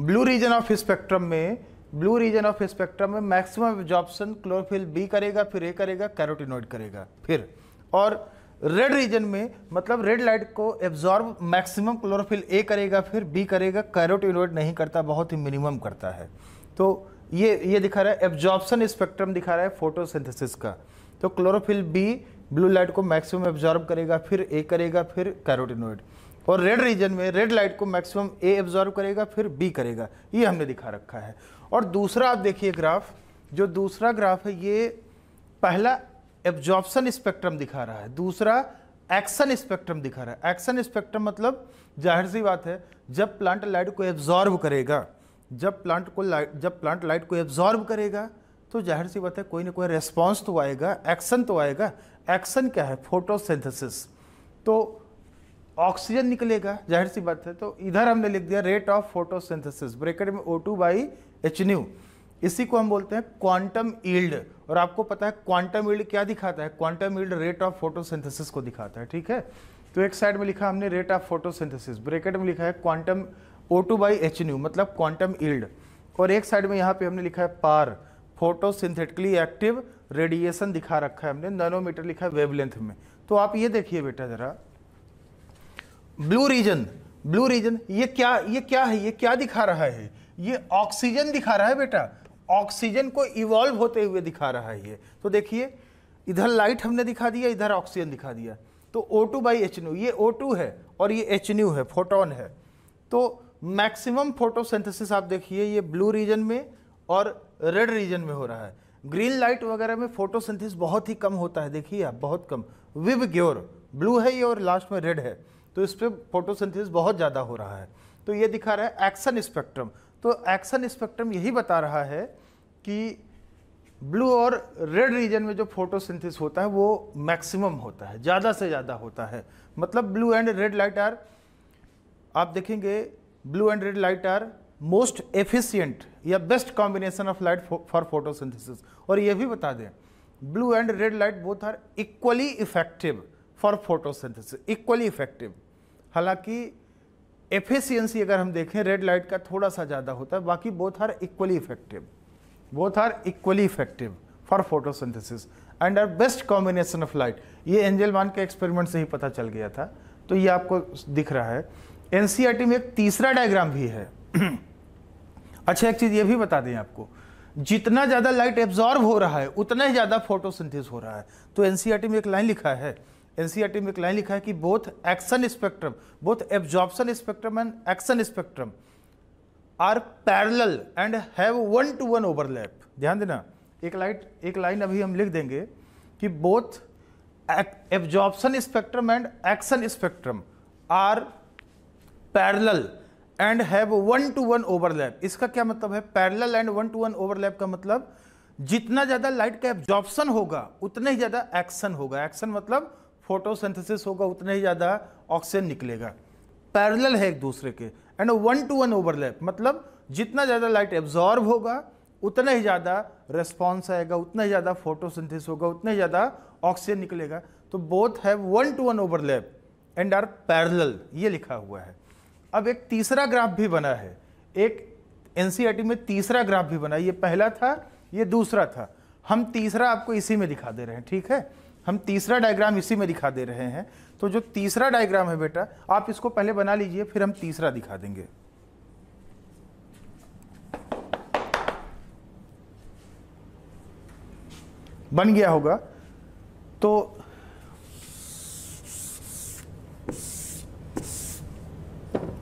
ब्लू रीजन ऑफ स्पेक्ट्रम में ब्लू रीजन ऑफ स्पेक्ट्रम में मैक्सिमम एब्जॉर्प्शन क्लोरोफिल बी करेगा फिर ए करेगा कैरोटेनॉइड करेगा फिर और रेड रीजन में मतलब रेड लाइट को एब्जॉर्ब मैक्सिमम क्लोरोफिल ए करेगा फिर बी करेगा कैरोटेनॉइड नहीं करता बहुत ही मिनिमम करता है तो ये ये दिखा रहा है एब्जॉर्प्शन स्पेक्ट्रम दिखा रहा है फोटोसिंथेसिस का तो क्लोरोफिल बी ब्लू लाइट को मैक्सिमम एब्जॉर्ब करेगा फिर ए करेगा फिर कैरोटिनोइड और रेड रीजन में रेड लाइट को मैक्सिमम ए एब्जॉर्ब करेगा फिर बी करेगा ये हमने दिखा रखा है और दूसरा आप देखिए ग्राफ जो दूसरा ग्राफ है ये पहला एब्जॉर्बसन स्पेक्ट्रम दिखा रहा है दूसरा एक्शन स्पेक्ट्रम दिखा रहा है एक्शन स्पेक्ट्रम मतलब जाहिर सी बात है जब प्लांट लाइट को एब्जॉर्ब करेगा जब प्लांट को लाइट जब प्लांट लाइट को एब्जॉर्ब करेगा तो जाहिर सी बात है कोई ना कोई रेस्पॉन्स तो आएगा एक्शन तो आएगा एक्शन क्या है फोटोसिंथेसिस तो ऑक्सीजन निकलेगा जाहिर सी बात है तो इधर हमने लिख दिया रेट ऑफ फोटोसिंथेसिस ब्रेकेट में O two by H nu इसी को हम बोलते हैं क्वांटम ईल्ड और आपको पता है क्वांटम ईल्ड क्या दिखाता है quantum yield rate of photosynthesis को दिखाता है ठीक है तो एक साइड में लिखा हमने रेट ऑफ फोटोसिंथेसिस ब्रेकेट में लिखा है quantum O two by H nu मतलब क्वांटम ईल्ड और एक साइड में यहाँ पे हमने लिखा है पार फोटोसिंथेटिकली एक्टिव रेडिएशन दिखा रखा है हमने नैनोमीटर लिखा है वेवलेंथ में तो आप ये देखिए बेटा ज़रा ब्लू रीजन ब्लू रीजन ये क्या ये क्या है ये क्या दिखा रहा है ये ऑक्सीजन दिखा रहा है बेटा ऑक्सीजन को इवॉल्व होते हुए दिखा रहा है ये तो देखिए इधर लाइट हमने दिखा दिया इधर ऑक्सीजन दिखा दिया तो ओ टू बाई एच ये ओ टू है और ये एच है फोटोन है तो मैक्सिमम फोटोसिंथेसिस आप देखिए ये ब्लू रीजन में और रेड रीजन में हो रहा है ग्रीन लाइट वगैरह में फोटोसिंथेसिस बहुत ही कम होता है देखिए आप बहुत कम विव ग्योर ब्लू है ये और लास्ट में रेड है तो इस पर फोटोसिंथेसिस बहुत ज़्यादा हो रहा है तो ये दिखा रहा है एक्शन स्पेक्ट्रम तो एक्शन स्पेक्ट्रम यही बता रहा है कि ब्लू और रेड रीजन में जो फोटोसिंथेसिस होता है वो मैक्सिमम होता है ज़्यादा से ज़्यादा होता है मतलब blue and red light are आप देखेंगे blue and red light are most efficient या best combination of light for photosynthesis और ये भी बता दें blue and red light both are equally effective for photosynthesis equally effective हालांकि एफिशियंसी अगर हम देखें रेड लाइट का थोड़ा सा ज़्यादा होता है बाकी both are equally effective both are equally effective for photosynthesis and are best combination of light ये एंजल वन के एक्सपेरिमेंट से ही पता चल गया था तो ये आपको दिख रहा है एनसीआरटी e में एक तीसरा डायग्राम भी है अच्छा एक चीज़ ये भी बता दें आपको जितना ज़्यादा लाइट एब्जॉर्व हो रहा है उतना ही ज़्यादा फोटोसिंथेसिस हो रहा है तो एन e में एक लाइन लिखा है एन e में एक लाइन लिखा है कि both action spectrum both absorption spectrum and action spectrum are parallel and have one to one overlap ध्यान देना एक लाइट एक लाइन अभी हम लिख देंगे कि both absorption spectrum and action spectrum are parallel and have one to one overlap इसका क्या मतलब है parallel and one to one overlap का मतलब जितना ज़्यादा लाइट का एब्जॉर्प्शन होगा उतना ही ज़्यादा एक्शन होगा एक्शन मतलब फोटोसिंथेसिस होगा उतना ही ज़्यादा ऑक्सीजन निकलेगा पैरेलल है एक दूसरे के and one to one overlap मतलब जितना ज़्यादा लाइट एब्जॉर्ब होगा उतना ही ज़्यादा रेस्पॉन्स आएगा उतना ही ज़्यादा फोटोसिंथेसिस होगा उतना ही ज़्यादा ऑक्सीजन निकलेगा तो both have one to one overlap and are parallel ये लिखा हुआ है अब एक तीसरा ग्राफ भी बना है एक एन e में तीसरा ग्राफ भी बना ये पहला था ये दूसरा था हम तीसरा आपको इसी में दिखा दे रहे हैं ठीक है हम तीसरा डायग्राम इसी में दिखा दे रहे हैं तो जो तीसरा डायग्राम है बेटा आप इसको पहले बना लीजिए फिर हम तीसरा दिखा देंगे बन गया होगा तो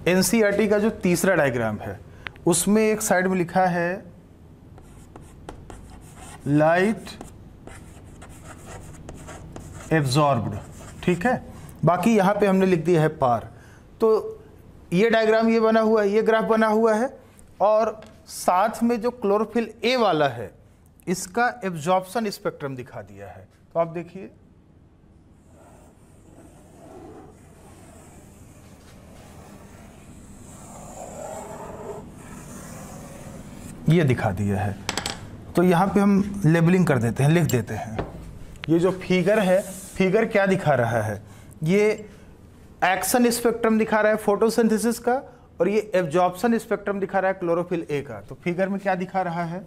एन का जो तीसरा डायग्राम है उसमें एक साइड में लिखा है लाइट एब्जॉर्ब्ड ठीक है बाकी यहाँ पे हमने लिख दिया है पार तो ये डायग्राम ये बना हुआ है ये ग्राफ बना हुआ है और साथ में जो क्लोरोफिल ए वाला है इसका एब्जॉर्बसन स्पेक्ट्रम दिखा दिया है तो आप देखिए ये दिखा दिया है तो यहाँ पे हम लेबलिंग कर देते हैं लिख देते हैं ये जो फिगर है फिगर क्या दिखा रहा है ये एक्शन स्पेक्ट्रम दिखा रहा है फोटोसिंथेसिस का और ये एब्जॉर्प्शन स्पेक्ट्रम दिखा रहा है क्लोरोफिल ए का तो फिगर में क्या दिखा रहा है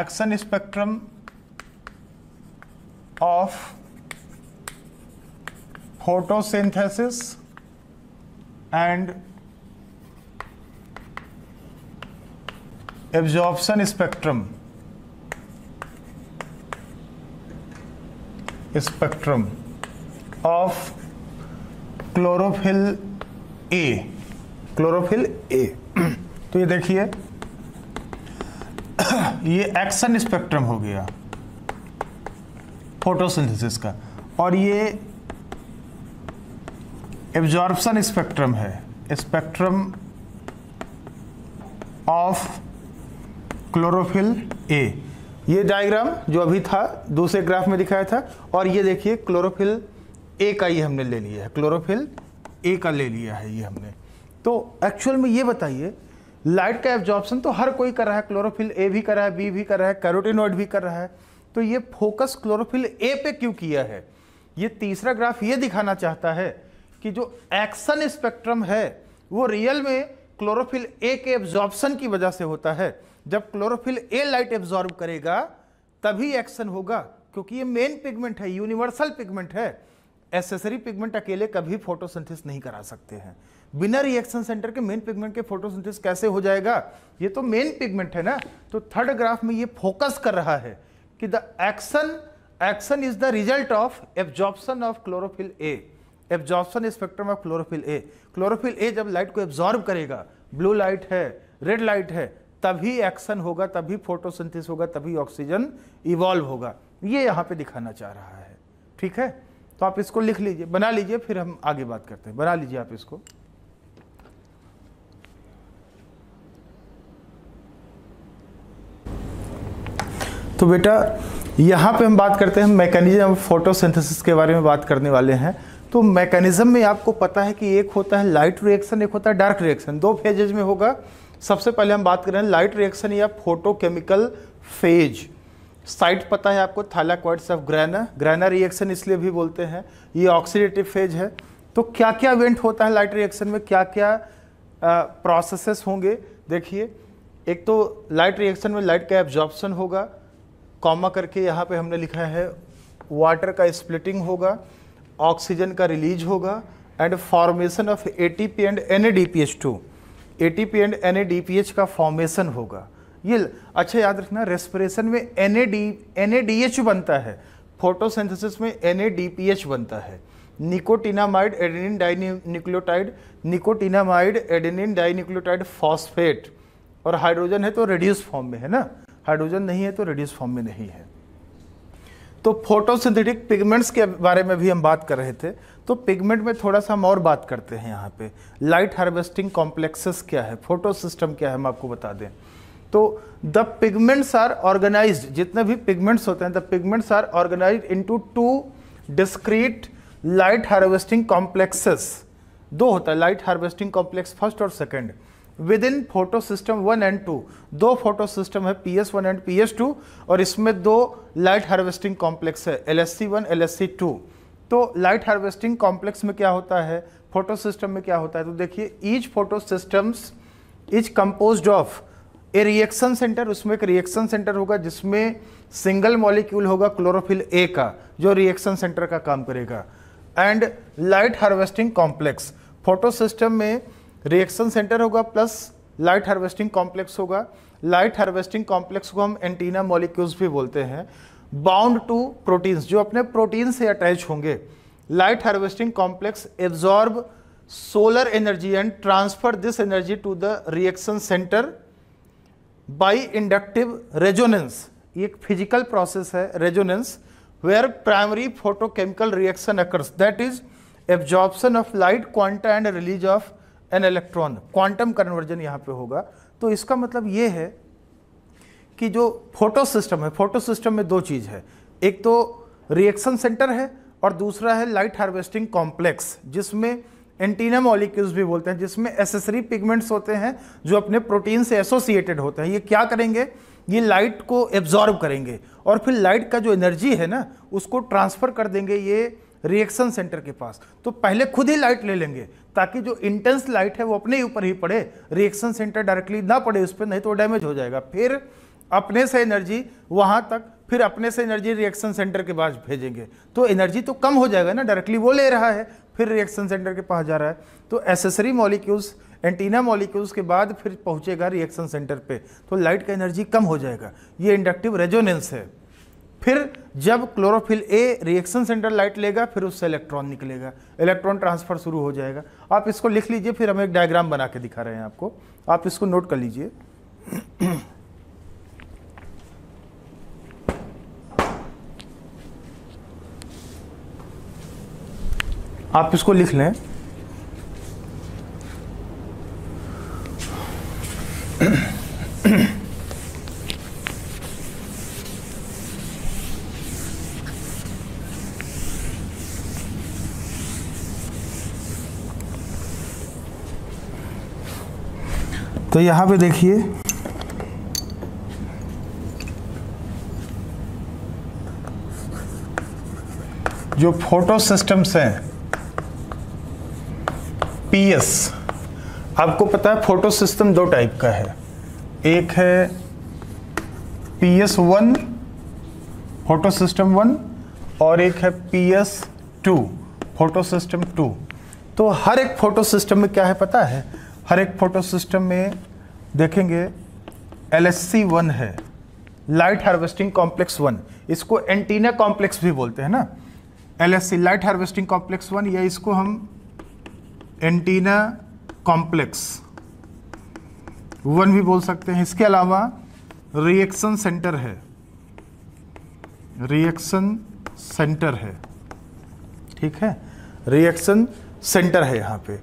action spectrum of photosynthesis and absorption spectrum spectrum of chlorophyll a chlorophyll a तो ये देखिए ये एक्शन स्पेक्ट्रम हो गया फोटोसिंथेसिस का और ये एब्जॉर्प्शन स्पेक्ट्रम है स्पेक्ट्रम ऑफ क्लोरोफिल ए ये डायग्राम जो अभी था दूसरे ग्राफ में दिखाया था और ये देखिए क्लोरोफिल ए का ये हमने ले लिया है क्लोरोफिल ए का ले लिया है ये हमने तो एक्चुअल में ये बताइए लाइट का एब्जॉर्प्शन तो हर कोई कर रहा है क्लोरोफिल ए भी कर रहा है बी भी कर रहा है कैरोटिनॉइड भी कर रहा है तो ये फोकस क्लोरोफिल ए पे क्यों किया है ये तीसरा ग्राफ ये दिखाना चाहता है कि जो एक्शन स्पेक्ट्रम है वो रियल में क्लोरोफिल ए के एब्जॉर्प्शन की वजह से होता है जब क्लोरोफिल ए लाइट एब्जॉर्ब करेगा तभी एक्शन होगा क्योंकि ये मेन पिगमेंट है यूनिवर्सल पिगमेंट है एसेसरी पिगमेंट अकेले कभी फोटोसिंथेसिस नहीं करा सकते हैं बिना रिएक्शन सेंटर के मेन पिगमेंट के फोटोसिंथेसिस कैसे हो जाएगा ये तो मेन पिगमेंट है ना तो थर्ड ग्राफ में ये फोकस कर रहा है कि the action action is the result of absorption of chlorophyll a absorption spectrum of chlorophyll a chlorophyll a जब लाइट को एब्जॉर्ब करेगा ब्लू लाइट है रेड लाइट है तभी एक्शन होगा तभी फोटोसिंथेसिस होगा तभी ऑक्सीजन इवॉल्व होगा ये यहाँ पे दिखाना चाह रहा है ठीक है तो आप इसको लिख लीजिए बना लीजिए फिर हम आगे बात करते हैं बना लीजिए आप इसको तो बेटा यहाँ पे हम बात करते हैं मैकेनिज्म ऑफ फोटोसिंथेसिस के बारे में बात करने वाले हैं तो मैकेनिज्म में आपको पता है कि एक होता है लाइट रिएक्शन एक होता है डार्क रिएक्शन दो फेजेज में होगा सबसे पहले हम बात कर रहे हैं लाइट रिएक्शन या फोटोकेमिकल फेज साइट पता है आपको thylakoids of grana grana reaction इसलिए भी बोलते हैं ये ऑक्सीडेटिव फेज है तो क्या क्या इवेंट होता है लाइट रिएक्शन में क्या क्या प्रोसेसेस होंगे देखिए एक तो लाइट रिएक्शन में लाइट का एब्जॉर्बसन होगा कॉमा करके यहाँ पे हमने लिखा है वाटर का स्प्लिटिंग होगा ऑक्सीजन का रिलीज होगा and formation of A and N A D P H to ATP and NADPH का फॉर्मेशन होगा ये अच्छा याद रखना रेस्पिरेशन में एनएडी एनएडीएच बनता है फोटोसिंथेसिस में एनएडीपीएच बनता है nicotinamide adenine dinucleotide nicotinamide adenine dinucleotide phosphate और हाइड्रोजन है तो रेड्यूस फॉर्म में है ना हाइड्रोजन नहीं है तो रेड्यूस फॉर्म में नहीं है तो फोटोसिंथेटिक पिगमेंट्स के बारे में भी हम बात कर रहे थे तो पिगमेंट में थोड़ा सा हम और बात करते हैं यहाँ पे लाइट हार्वेस्टिंग कॉम्प्लेक्सेस क्या है फोटो सिस्टम क्या है हम आपको बता दें तो द पिगमेंट्स आर ऑर्गेनाइज जितने भी पिगमेंट्स होते हैं the pigments are organise into two discrete light harvesting complexes दो होता है लाइट हार्वेस्टिंग कॉम्प्लेक्स फर्स्ट और second with in photo system one and two दो फोटो सिस्टम है P S one and P S two और इसमें दो लाइट हार्वेस्टिंग कॉम्प्लेक्स है L S C one L S C two तो लाइट हार्वेस्टिंग कॉम्प्लेक्स में क्या होता है फोटो सिस्टम में क्या होता है तो देखिए each photo systems is compose of a reaction centre उसमें एक रिएक्शन सेंटर होगा जिसमें सिंगल मॉलिक्यूल होगा क्लोरोफिल ए का जो रिएक्शन सेंटर का काम करेगा and light harvesting complex photo system में रिएक्शन सेंटर होगा प्लस लाइट हार्वेस्टिंग कॉम्प्लेक्स होगा लाइट हार्वेस्टिंग कॉम्प्लेक्स को हम एंटीना मॉलिक्यूल्स भी बोलते हैं बाउंड टू प्रोटीन्स जो अपने प्रोटीन से अटैच होंगे light harvesting complex absorb solar energy and transfer this energy to the reaction centre by inductive resonance एक फिजिकल प्रोसेस है resonance where primary photochemical reaction occurs that is absorption of light quanta and release of an electron quantum conversion यहाँ पे होगा तो इसका मतलब ये है कि जो फोटो सिस्टम है फोटो सिस्टम में दो चीज़ है एक तो रिएक्शन सेंटर है और दूसरा है लाइट हार्वेस्टिंग कॉम्प्लेक्स जिसमें एंटीना मॉलिक्यूल्स भी बोलते हैं जिसमें एसेसरी पिगमेंट्स होते हैं जो अपने प्रोटीन से एसोसिएटेड होते हैं ये क्या करेंगे ये लाइट को एब्जॉर्ब करेंगे और फिर लाइट का जो एनर्जी है ना उसको ट्रांसफ़र कर देंगे ये रिएक्शन सेंटर के पास तो पहले खुद ही लाइट ले लेंगे ताकि जो इंटेंस लाइट है वो अपने ऊपर ही पड़े रिएक्शन सेंटर डायरेक्टली ना पड़े उस पर नहीं तो डैमेज हो जाएगा फिर अपने से एनर्जी वहां तक फिर अपने से एनर्जी रिएक्शन सेंटर के पास भेजेंगे तो एनर्जी तो कम हो जाएगा ना डायरेक्टली वो ले रहा है फिर रिएक्शन सेंटर के पास जा रहा है तो एसेसरी मॉलिक्यूल्स एंटीना मॉलिक्यूल्स के बाद फिर पहुंचेगा रिएक्शन सेंटर पे तो लाइट का एनर्जी कम हो जाएगा ये इंडक्टिव रेजोनेंस है फिर जब chlorophyll a reaction centre light लेगा फिर उससे इलेक्ट्रॉन निकलेगा इलेक्ट्रॉन ट्रांसफर शुरू हो जाएगा आप इसको लिख लीजिए फिर हम एक डायग्राम बना के दिखा रहे हैं आपको आप इसको नोट कर लीजिए आप इसको लिख लें तो यहां पे देखिए जो फोटो सिस्टम्स हैं पीएस आपको पता है फोटो सिस्टम दो टाइप का है एक है PS one photo system one और एक है PS two photo system two तो हर एक फोटो सिस्टम में क्या है पता है हर एक फोटो सिस्टम में देखेंगे एल एस सी वन है लाइट हार्वेस्टिंग कॉम्प्लेक्स वन इसको एंटीना कॉम्प्लेक्स भी बोलते हैं ना L S C light harvesting complex one या इसको हम एंटीना कॉम्प्लेक्स वन भी बोल सकते हैं इसके अलावा रिएक्शन सेंटर है रिएक्शन सेंटर है ठीक है रिएक्शन सेंटर है यहाँ पे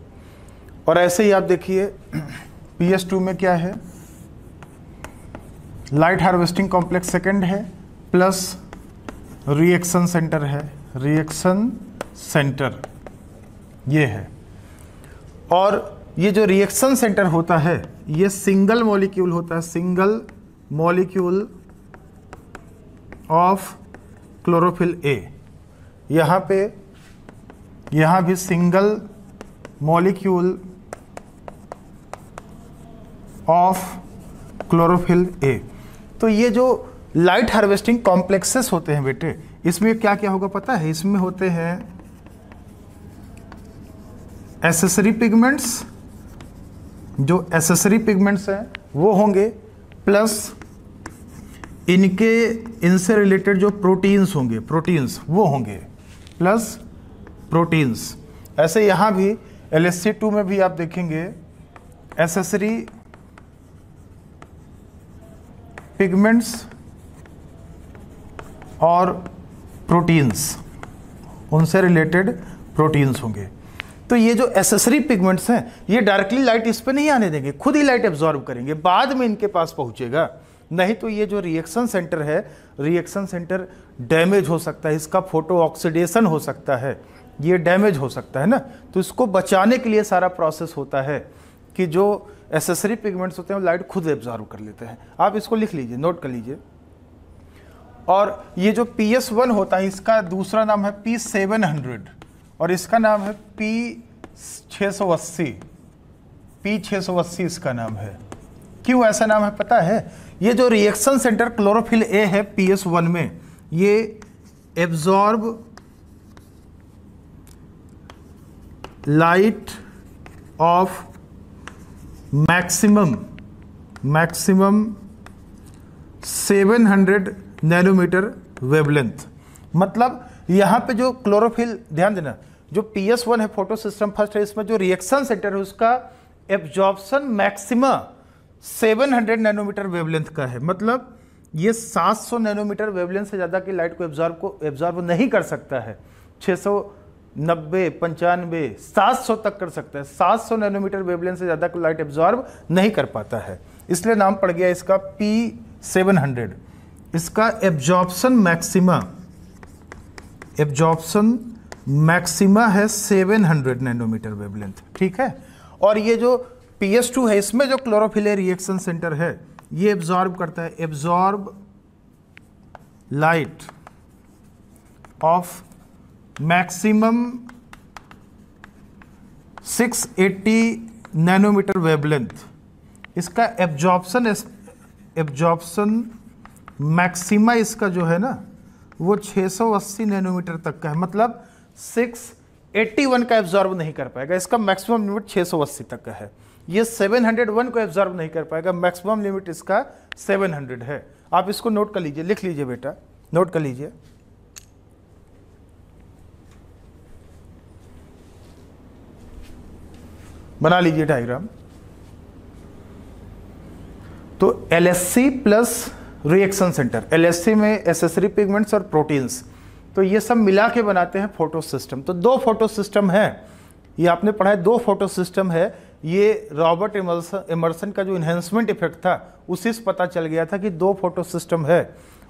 और ऐसे ही आप देखिए टू में क्या है लाइट हार्वेस्टिंग कॉम्प्लेक्स सेकंड है प्लस रिएक्शन सेंटर है रिएक्शन सेंटर ये है और ये जो रिएक्शन सेंटर होता है ये सिंगल मॉलिक्यूल होता है single molecule of chlorophyll a यहाँ पे यहाँ भी single molecule of chlorophyll a तो ये जो लाइट हार्वेस्टिंग कॉम्प्लेक्सेस होते हैं बेटे इसमें क्या क्या होगा पता है इसमें होते हैं एसेसरी पिगमेंट्स जो एसेसरी पिगमेंट्स हैं वो होंगे प्लस इनके इनसे रिलेटेड जो प्रोटीन्स होंगे प्रोटीन्स वो होंगे प्लस प्रोटीन्स ऐसे यहाँ भी एल टू में भी आप देखेंगे एसेसरी पिगमेंट्स और प्रोटीन्स उनसे रिलेटेड प्रोटीन्स होंगे तो ये जो एसेसरी पिगमेंट्स हैं ये डायरेक्टली लाइट इस पर नहीं आने देंगे खुद ही लाइट एब्जॉर्व करेंगे बाद में इनके पास पहुंचेगा नहीं तो ये जो रिएक्शन सेंटर है रिएक्शन सेंटर डैमेज हो सकता है इसका फोटो ऑक्सीडेशन हो सकता है ये डैमेज हो सकता है ना तो इसको बचाने के लिए सारा प्रोसेस होता है कि जो एसेसरी पिगमेंट्स होते हैं वो लाइट खुद एब्जॉर्व कर लेते हैं आप इसको लिख लीजिए नोट कर लीजिए और ये जो पी एस वन होता है इसका दूसरा नाम है पी सेवन हंड्रेड और इसका नाम है पी 680 पी 680 इसका नाम है क्यों ऐसा नाम है पता है ये जो रिएक्शन सेंटर क्लोरोफिल ए है पी एस वन में ये absorb light of maximum maximum 700 nanometre wavelength मतलब यहाँ पे जो क्लोरोफिल ध्यान देना जो पी एस वन है फोटो सिस्टम फर्स्ट है इसमें जो रिएक्शन सेंटर है उसका एब्जॉर्प्शन सेवन 700 नैनोमीटर वेवलेंथ का है मतलब ये 700 नैनोमीटर वेवलेंथ से ज़्यादा की लाइट को एब्जॉर्ब को एब्जॉर्ब नहीं कर सकता है छः सौ नब्बे पंचानबे सात सौ तक कर सकता है सात सौ नैनोमीटर वेवलेंथ से ज़्यादा लाइट एब्जॉर्ब नहीं कर पाता है इसलिए नाम पड़ गया इसका पी सेवन हंड्रेड इसका एब्जॉर्बसन मैक्सिमा एब्जॉर्प्शन मैक्सिमा है 700 नैनोमीटर वेवलेंथ ठीक है और ये जो पी टू है इसमें जो क्लोरोफिले रिएक्शन सेंटर है ये एब्जॉर्ब करता है absorb light of maximum 680 nanometre wavelength इसका एब्जॉर्प्शन एब्जॉर्प्शन मैक्सिमा इसका जो है ना वो 680 नैनोमीटर तक का है मतलब 681 का एब्जॉर्ब नहीं कर पाएगा इसका मैक्सिमम लिमिट 680 तक का है ये 701 को एब्जॉर्ब नहीं कर पाएगा मैक्सिमम लिमिट इसका 700 है आप इसको नोट कर लीजिए लिख लीजिए बेटा नोट कर लीजिए बना लीजिए डायग्राम तो L S C plus reaction centre C में एसेसरी पिगमेंट्स और प्रोटीन्स तो ये सब मिला के बनाते हैं फोटो सिस्टम तो दो फोटो सिस्टम हैं ये आपने पढ़ा है दो फोटो सिस्टम है ये रॉबर्ट इमर्सन का जो इन्हेंसमेंट इफेक्ट था उसी से पता चल गया था कि दो फोटो सिस्टम है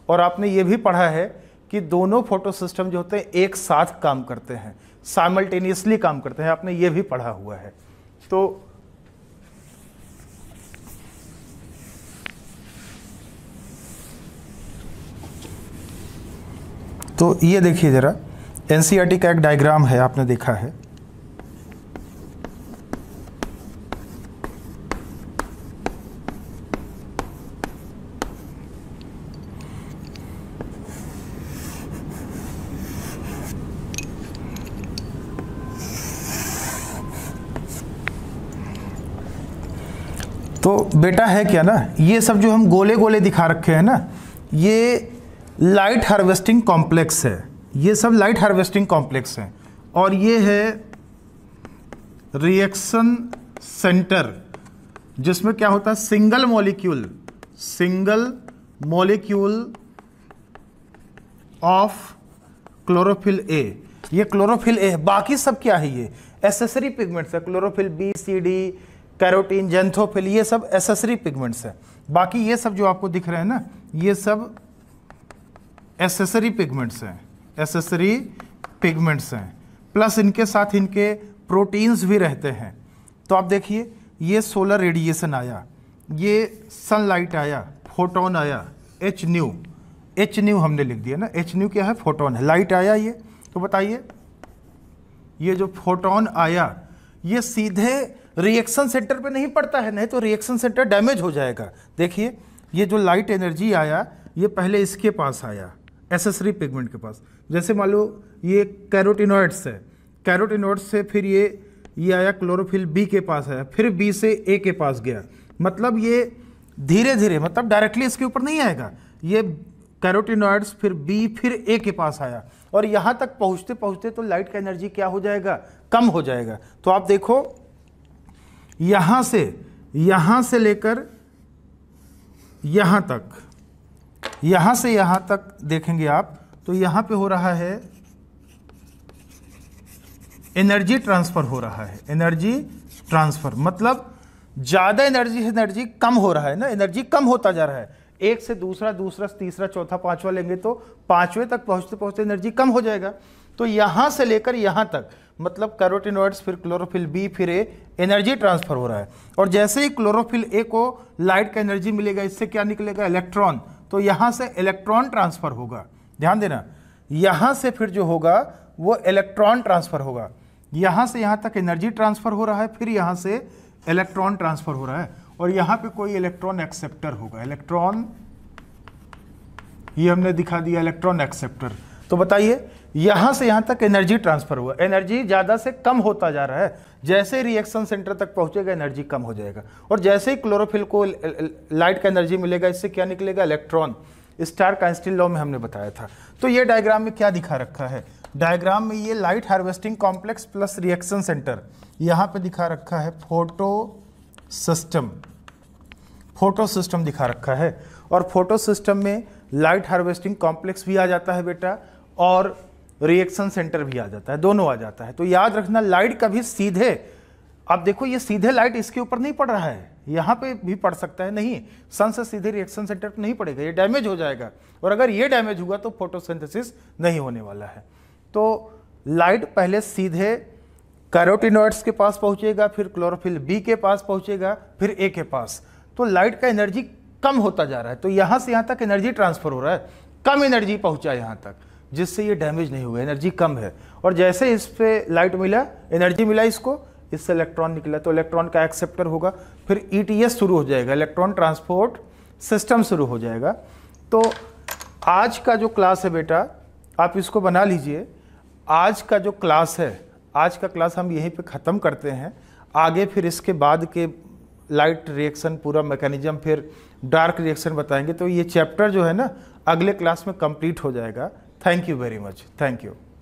और आपने ये भी पढ़ा है कि दोनों फोटो सिस्टम जो होते हैं एक साथ काम करते हैं साइमल्टेनियसली काम करते हैं आपने ये भी पढ़ा हुआ है तो तो ये देखिए ज़रा एनसीईआरटी e का एक डायग्राम है आपने देखा है तो बेटा है क्या ना ये सब जो हम गोले गोले दिखा रखे हैं ना ये लाइट हार्वेस्टिंग कॉम्प्लेक्स है ये सब लाइट हार्वेस्टिंग कॉम्प्लेक्स हैं और ये है रिएक्शन सेंटर जिसमें क्या होता है single molecule single molecule of chlorophyll a ये क्लोरोफिल ए है बाकी सब क्या है ये एसेसरी पिगमेंट्स है chlorophyll B C d carotene xanthophyll ये सब एसेसरी पिगमेंट्स है बाकी ये सब जो आपको दिख रहे हैं ना ये सब एसेसरी पिगमेंट्स हैं एसेसरी पिगमेंट्स हैं प्लस इनके साथ इनके प्रोटीन्स भी रहते हैं तो आप देखिए ये सोलर रेडिएशन आया ये सनलाइट आया फोटोन आया एच न्यू एच न्यू हमने लिख दिया ना एच न्यू क्या है फोटोन है लाइट आया ये तो बताइए ये जो फोटोन आया ये सीधे रिएक्शन सेंटर पे नहीं पड़ता है नहीं तो रिएक्शन सेंटर डैमेज हो जाएगा देखिए ये जो लाइट एनर्जी आया ये पहले इसके पास आया एसेसरी पिगमेंट के पास जैसे मान लो ये कैरोटिनोइड्स है कैरोटिनोइड्स से फिर ये ये आया क्लोरोफिल बी के पास आया फिर बी से ए के पास गया मतलब ये धीरे धीरे मतलब डायरेक्टली इसके ऊपर नहीं आएगा ये कैरोटिनोइड्स फिर बी फिर ए के पास आया और यहाँ तक पहुँचते पहुँचते तो लाइट का एनर्जी क्या हो जाएगा कम हो जाएगा तो आप देखो यहाँ से यहाँ से लेकर यहाँ तक यहां से यहां तक देखेंगे आप तो यहां पे हो रहा है एनर्जी ट्रांसफ़र हो रहा है एनर्जी ट्रांसफ़र मतलब ज़्यादा एनर्जी एनर्जी कम हो रहा है ना एनर्जी कम होता जा रहा है एक से दूसरा दूसरा तीसरा चौथा पांचवा लेंगे तो पांचवें तक पहुंचते पहुंचते एनर्जी कम हो जाएगा तो यहां से लेकर यहां तक मतलब कैरोटिनोइड्स फिर क्लोरोफिल बी फिर ए एनर्जी ट्रांसफ़र हो रहा है और जैसे ही क्लोरोफिल ए को लाइट का एनर्जी मिलेगा इससे क्या निकलेगा इलेक्ट्रॉन तो यहाँ से इलेक्ट्रॉन ट्रांसफ़र होगा ध्यान देना यहाँ से फिर जो होगा वो इलेक्ट्रॉन ट्रांसफ़र होगा यहाँ से यहाँ तक एनर्जी ट्रांसफ़र हो रहा है फिर यहाँ से इलेक्ट्रॉन ट्रांसफ़र हो रहा है और यहाँ पे कोई इलेक्ट्रॉन एक्सेप्टर होगा इलेक्ट्रॉन ये हमने दिखा दिया इलेक्ट्रॉन एक्सेप्टर तो बताइए यहां से यहां तक एनर्जी ट्रांसफर हुआ एनर्जी ज़्यादा से कम होता जा रहा है जैसे रिएक्शन सेंटर तक पहुंचेगा एनर्जी कम हो जाएगा और जैसे ही क्लोरोफिल को लाइट का एनर्जी मिलेगा इससे क्या निकलेगा इलेक्ट्रॉन स्टार कांस्टिल लॉ में हमने बताया था तो ये डायग्राम में क्या दिखा रखा है डायग्राम में ये light harvesting complex plus reaction centre यहाँ पे दिखा रखा है फोटो सिस्टम फोटो सिस्टम दिखा रखा है और फोटो सिस्टम में लाइट हार्वेस्टिंग कॉम्प्लेक्स भी आ जाता है बेटा और रिएक्शन सेंटर भी आ जाता है दोनों आ जाता है तो याद रखना लाइट कभी सीधे आप देखो ये सीधे लाइट इसके ऊपर नहीं पड़ रहा है यहाँ पे भी पड़ सकता है नहीं सन से सीधे रिएक्शन सेंटर पर नहीं पड़ेगा ये डैमेज हो जाएगा और अगर ये डैमेज हुआ तो फोटोसिंथेसिस नहीं होने वाला है तो लाइट पहले सीधे कैरोटिनोइड्स के पास पहुँचेगा फिर क्लोरोफिल बी के पास पहुँचेगा फिर ए के पास तो लाइट का एनर्जी कम होता जा रहा है तो यहाँ से यहाँ तक एनर्जी ट्रांसफर हो रहा है कम एनर्जी पहुँचा यहाँ तक जिससे ये डैमेज नहीं हुआ एनर्जी कम है और जैसे इस पर लाइट मिला एनर्जी मिला इसको इससे इलेक्ट्रॉन निकला तो इलेक्ट्रॉन का एक्सेप्टर होगा फिर ई e शुरू हो जाएगा इलेक्ट्रॉन ट्रांसपोर्ट सिस्टम शुरू हो जाएगा तो आज का जो क्लास है बेटा आप इसको बना लीजिए आज का जो क्लास है आज का क्लास हम यहीं पे ख़त्म करते हैं आगे फिर इसके बाद के लाइट रिएक्शन पूरा मैकेनिज्म फिर डार्क रिएक्शन बताएंगे तो ये चैप्टर जो है ना अगले क्लास में कंप्लीट हो जाएगा Thank you very much. Thank you.